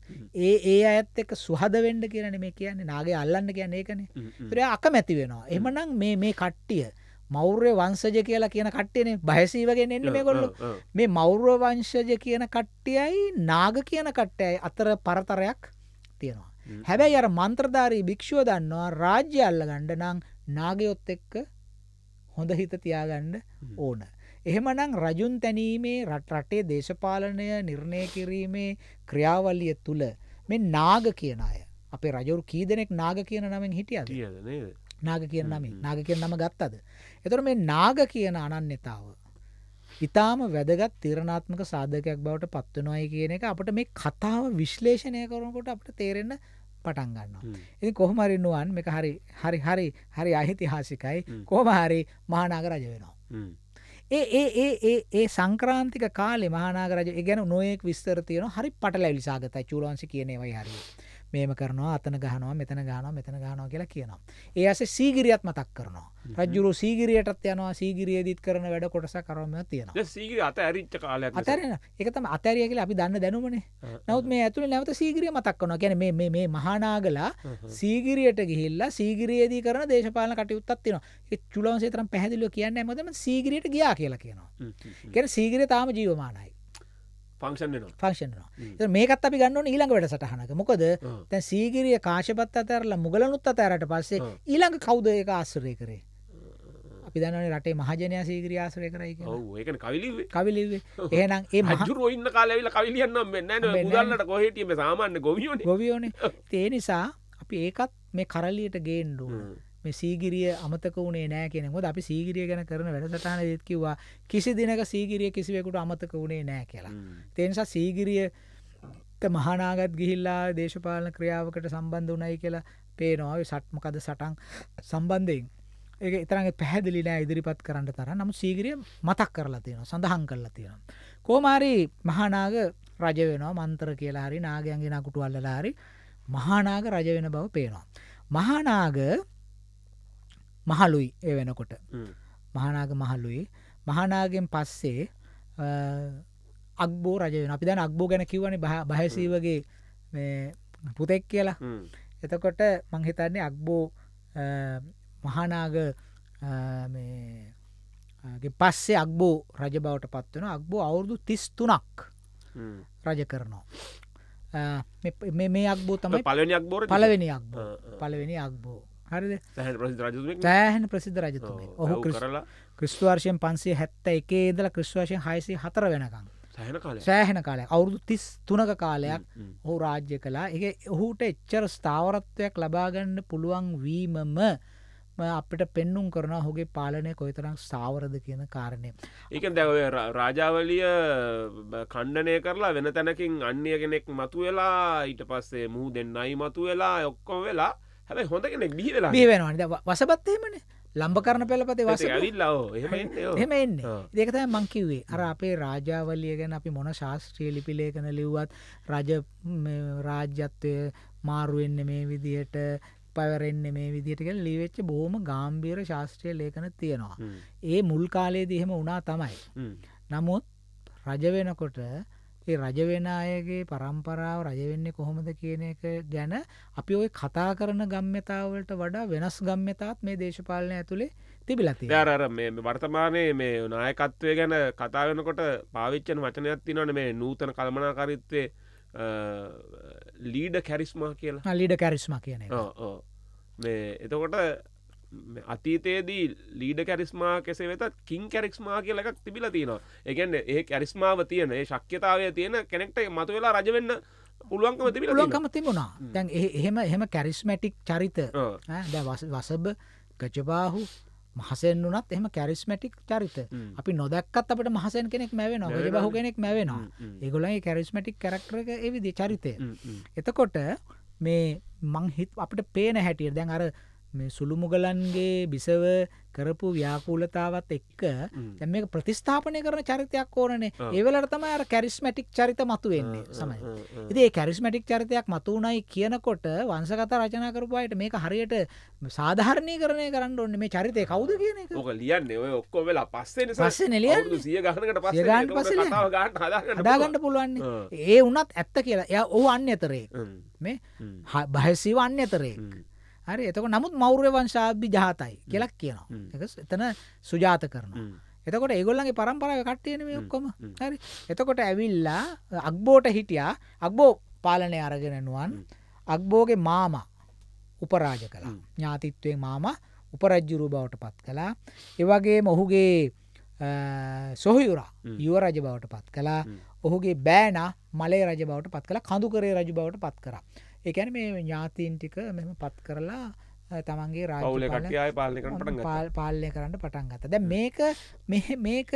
ඒ ඒ අත් එක සුහද වෙන්ඩ කියරන මේ කියන්නේ නාගේ අල්ලන්න කියන්න ඒකනේ තුර අකමැති වෙනවා එමනම් මේ මේ කට්ටිය මෞර්ය වංශජ කියලා කියන කට්ටියනේ බයසී වගෙන් එන්නේ මේගොල්ලෝ. මේ මෞර්ය වංශජ කියන කට්ටියයි නාග කියන කට්ටයයි අතර පරතරයක් තියෙනවා. හැබැයි අර මන්ත්‍රධාරී භික්ෂුව දන්නවා රාජ්‍ය අල්ලගන්න නම් නාගයොත් එක්ක හොඳ හිත තියාගන්න ඕන. එහෙමනම් රජුන් තැනීමේ රට රටේ දේශපාලනය නිර්ණය කිරීමේ ක්‍රියාවලිය තුල මේ නාග කියන අය අපේ රජවරු කී දෙනෙක් නාග කියන නමෙන් හිටියද? නාග කියන නමේ නාග කියන නම ගත්තද? එතකොට මේ නාග කියන අනන්‍යතාව ඊටාම වැදගත් තීරණාත්මක සාධකයක් බවට පත් වෙනවයි කියන එක අපිට මේ කතාව විශ්ලේෂණය කරනකොට අපිට තේරෙන්න පටන් ගන්නවා. ඉතින් කොහොම හරි නුවන් මේක හරි හරි හරි හරි ඓතිහාසිකයි. කොහොම හරි මහානාග රජ වෙනවා. ඒ ඒ ඒ ඒ ඒ සංක්‍රාන්තික කාලේ මහානාග රජු ඒ ගැන නොයෙක් විස්තර තියෙනවා. හරි පටලැවිලි සාගතයි චූලවංශ කියන ඒවායි හරියි. මේම කරනවා අතන ගහනවා මෙතන ගහනවා මෙතන ගහනවා කියලා කියනවා. ඒ අසේ සීගිරියත් මතක් කරනවා. රජුරු සීගිරියටත් යනවා සීගිරියදිත් කරන වැඩ කොටස කරම තියෙනවා. සීගිරිය අත ඇරිච්ච කාලයක්. අතරින. ඒක තමයි අතෑරිය කියලා අපි දන්න දැනුමනේ. නමුත් මේ ඇතුලේ නැවත සීගිරිය මතක් කරනවා. කියන්නේ මේ මේ මේ මහානාගලා සීගිරියට ගිහිල්ලා සීගිරියේදී කරන දේශපාලන කටයුත්තක් තියෙනවා. ඒ චුලවංශය තරම් පැහැදිලිව කියන්නේ නැහැ. මොකද සීගිරියට ගියා කියලා කියනවා. කියන්නේ සීගිරිය තාම ජීවමානයි. පක්ෂ මේකත් අපි ගන්න ඊළඟ වැඩ සටහනක මොකද තැන් සීගිරිය කාශපත් අතරලා මුගලනුත් අතරට පස්සේ ඊළඟ කෞද ඒක ආශ්‍රය කරේ අපි දන රටේ මහජනය සීග්‍රිය ආශ්‍රය කරයි කවිලිවේ එහනම් ඒ මහජුරෝඉන්න කාලවෙල කවිලියන්නම් වෙන්න ගන්නට කොහටියීම සාමාන්‍ය ගොවියෝ ගොවියෝන තේ නිසා අපි ඒකත් මේ කරලියට ගේන්ඩුවන මේ සීගිරිය අමතක වුණේ නෑ කියන මොකද අපි සීගිරිය ගැන කරන වැඩසටහනේදීත් කිව්වා කිසි දිනක සීගිරිය කිසිවෙකුට අමතක වුණේ නෑ කියලා. ඒ නිසා සීගිරිය මහානාගත් ගිහිල්ලා දේශපාලන ක්‍රියාවකට සම්බන්ධ වුණයි කියලා පේනවා සට්මකද සටන් සම්බන්ධයෙන් ඒක ඉතරගේ පැහැදිලි නෑ ඉදිරිපත් කරන්න තර නමු සීගිරිය මතක් කරලා තියෙනවා සඳහන් කරලා තියෙනවා. කෝමාරි මහානාග රජ වෙනවා මන්තර කියලා හරි නාගයන්ගේ නකුටු අල්ලලා හරි මහානාග රජ වෙන බව පේනවා. මහානාග මහලුයි ඒ වෙනකොට මහනාග මහල්ලුයි මහනාගෙන් පස්සේ අක්බෝ රජයන අපි දැන් අක්බෝ ගැන කිවන බහැසීවගේ පුතෙක් කියලා එතකොට මංහිතන්නේ අක්බෝ මහනාග පස්සේ අක්බෝ රජ බවට පත්වන අක්බෝ අවුරුදු තිස්තුනක් රජ කරනවා මේ අක්බෝ තම පලවෙනි අක්බෝ පලවෙනි අක්බෝ පලවෙනි අක්බෝ හරි සෑහන ප්‍රසිද්ධ රජතුමේ ඔහු කරලා ක්‍රිස්තුවර්ශයෙන් පන්සේ හැත්ත එකේ දල ක්‍රිස්වාශයෙන් හයිසේ හතර වෙනකම් සෑහෙන කාලය අවුරුදු තිස් තුනක කාලයක් ඔහු රාජ්‍ය කලා එක ඔහුට එච්චර ස්ථාවරත්වයක් ලබාගන්න පුළුවන් වීමම අපිට පෙන්නුම් කරන හුගේ පාලනය කොයිතරම් සාවරද කියන කාරණය. ඒක දැව රාජාවලිය කණ්ඩනය කරලා වෙන තැනකින් අන්‍ය කෙනෙක් මතු වෙලා ඊට පස්සේ මුහ දෙන්නයි මතු වෙලා ඔක්කොම වෙලා හැබයි හොඳ කෙනෙක් බිහි වෙලා බිහි වෙනවා වසපත් එහෙමන ලම්බ කරන පෙළපතේ වස එහෙම එන්න දෙකතයි මංකිවේ අර අපේ රාජාවලිය ගැන අපි මොන ශාස්ත්‍රීය ලිපිලේකන ලිව්වත් රජ රාජ්‍යත්වය මාරුවෙන්න මේ විදියට පවරෙන්න මේ විදිටක ලිවෙච්ච බොහොම ගාම්බීර ශාස්ත්‍රය ලේකන තියෙනවා. ඒ මුල් කාලයේද එහෙම උනා තමයි. නමුත් රජවෙනකොට ඒ රජ වෙන අයගේ පරම්පරාව රජ වෙන්නේ කොහොමද කියන එක ගැන අපි ওই කතා කරන ගම්්‍යතාවලට වඩා වෙනස් ගම්්‍යතාවත් මේ දේශපාලනය ඇතුලේ තිබිලා තියෙනවා. අර අර මේ වර්තමානයේ මේ නායකත්වය ගැන කතා වෙනකොට පාවිච්චන වචනයක් තියෙනවනේ මේ නූතන කළමනාකාරීත්වයේ ලීඩ කැරිස්මා කියලා. ලීඩ කැරිස්මා කියන එක. ඔව් ඔව්. මේ එතකොට අතීතයේදී ලීඩ කැරිස්මා කෙසේ වෙතත් කින් කැරික්ස්මා කියල එකක් තිබිල තියෙනවා එකන්න ඒ කැරිස්මාව තියෙන ඒ ශක්්‍යතාවය තියෙන කෙනෙක්ට මතු වෙලා රජවෙන්න පුළුවන්කම තිබිල ලොකම තිබුණා දැන් එහෙම එහෙම කැරිස්මැටික් චරිත වසබ ගජබාහු මහසෙන් වනත් එම කැරිස්මටික් චරිත අපි නොදක්කත් අපට මහසන් කෙනෙක් මැවෙන ගජබහු කෙනෙක් මැවෙනවා ඒගොලයි කැරිස්මටික් කරක්ටරක එවිදි චරිතය එතකොට මේ මංහිත් අපට පේන හැටිය දැන් අර මේ සුළුමුගලන්ගේ බිසව කරපු ව්‍යාකූලතාවත් එක්ක දැන් මේක ප්‍රතිස්ථාපනය කරන චරිතයක් ඕනනේ ඒ වෙලාවට තමයි අර කැරිස්මැටික් චරිත මතුවෙන්නේ සමහර. ඉතින් ඒ කැරිස්මැටික් චරිතයක් මතුුණයි කියනකොට වංශකතා රචනා කරපු අයට මේක හරියට සාධාරණීකරණය කරන්න ඕනේ මේ චරිතය කවුද කියන එක. ඔක ලියන්නේ ඔය ඔක්කොම වෙලා පස්සේ නිසා. පස්සේ නේ ලියන්නේ. 100 ගණනකට පස්සේ කතාව ගන්න හදාගන්න. හදාගන්න පුළුවන්. ඒ වුණත් ඇත්ත කියලා. එයා ඔව් අන්‍යතරේ. මේ භයසීව අන්‍යතරේ. හරි එතක නමුත් මෞර්ය වංශාභි ජාතයි කියලක් කියනවා එතන සුජාත කරනවා. එතකොට ඒගොල්ලගේ පරම්පරාව කට්ටයන මේ ඔක්කොම හරි එතකොට ඇවිල්ලා අක්බෝට හිටියා අක්බෝ පාලනය අරගෙනනුවන් අක්බෝගේ මාම උපරාජ කලා ඥාතිත්වය මාම උපරජ්ජුරු බවට පත් කලා එවගේ මොහුගේ සොහයුරා යුව රජ බවට පත් කලා ඔහුගේ බෑන මලේ රජ බවට පත් කළ කඳුකරේ රජ බවට පත් කරා ඒ කියන්නේ මේ ඥාතීන් ටික මෙහෙම පත් කරලා තමන්ගේ රාජ්‍ය පාලනය කරන්න පටන් ගත්තා. දැන් මේක මේක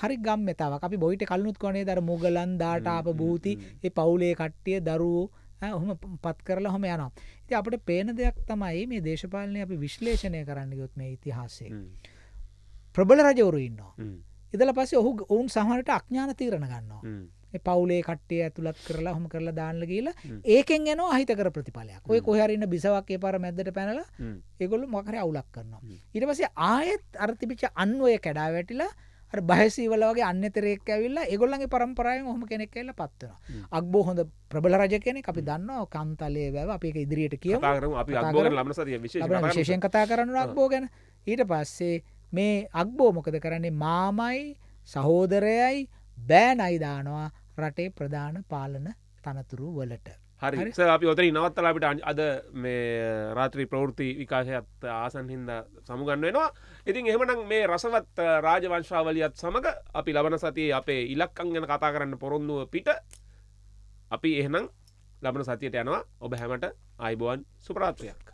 හරි ගම්මතාවක්. අපි බොයිට කලුණුත් කොනේ දර මුගලන් දාටාප භූති ඒ පවුලේ කට්ටිය දරුවෝ ඔහොම පත් කරලා හොම යනවා. ඉතින් අපිට පේන දෙයක් තමයි මේ දේශපාලනය අපි විශ්ලේෂණය කරන්න ගියොත් මේ ඉතිහාසයේ. ප්‍රබල රජවරු ඉන්නවා. ඉදලා පස්සේ ඔහු ඔවුන් සමහරට අඥාන තීරණ ගන්නවා. පවුලේ කට්ටිය ඇතුළත් කරලා හොම කරලා දාන්නල කියලා ඒකෙන් එන අහිතකර ප්‍රතිඵලයක් ඔය කොහරන්න බිසවක්ේ පර මැදට පැනලා ඒගොලු මකර අවුලක් කරනවා ඉට පසේ ආයෙත් අර්තිපිච අන්වය කැඩා වැටිලා බයසීවලගේ අන්‍යතරෙක් ඇවිල්ලා එගොල්ලගේ පරම්පරායෙන් හොම කෙනෙක් කියල පත්වන අක්බෝ හොඳ ප්‍රබල රජ කෙනෙ අපි දන්න කන්තලේ වැව අප ඉදිරියට කිය විශේෂෙන් කතා කරන්න අක්බෝ ගැන ඊට පස්සේ මේ අක්බෝ මොකද කරන්නේ මාමයි සහෝදරයයි බෑනයිදානවා රටේ ප්‍රධාන පාලන තනතුරු වලට. හරි අපි ඔතර නවත්තල අපිට අද මේ රාත්‍රී ප්‍රවෘති විකාශයත් ආසන් හින්ද සමුගන්න වෙනවා ඉතින් එහමනම් මේ රසවත් රාජවංශාවලියත් සමඟ අපි ලබන සතියේ අපේ ඉලක් අංගන කතා කරන්න පොරොන්දුව පිට අපි එහනම් ලබන සතියට යනවා ඔබ හැමට අයිබුවන් සුපරාත්‍රයක්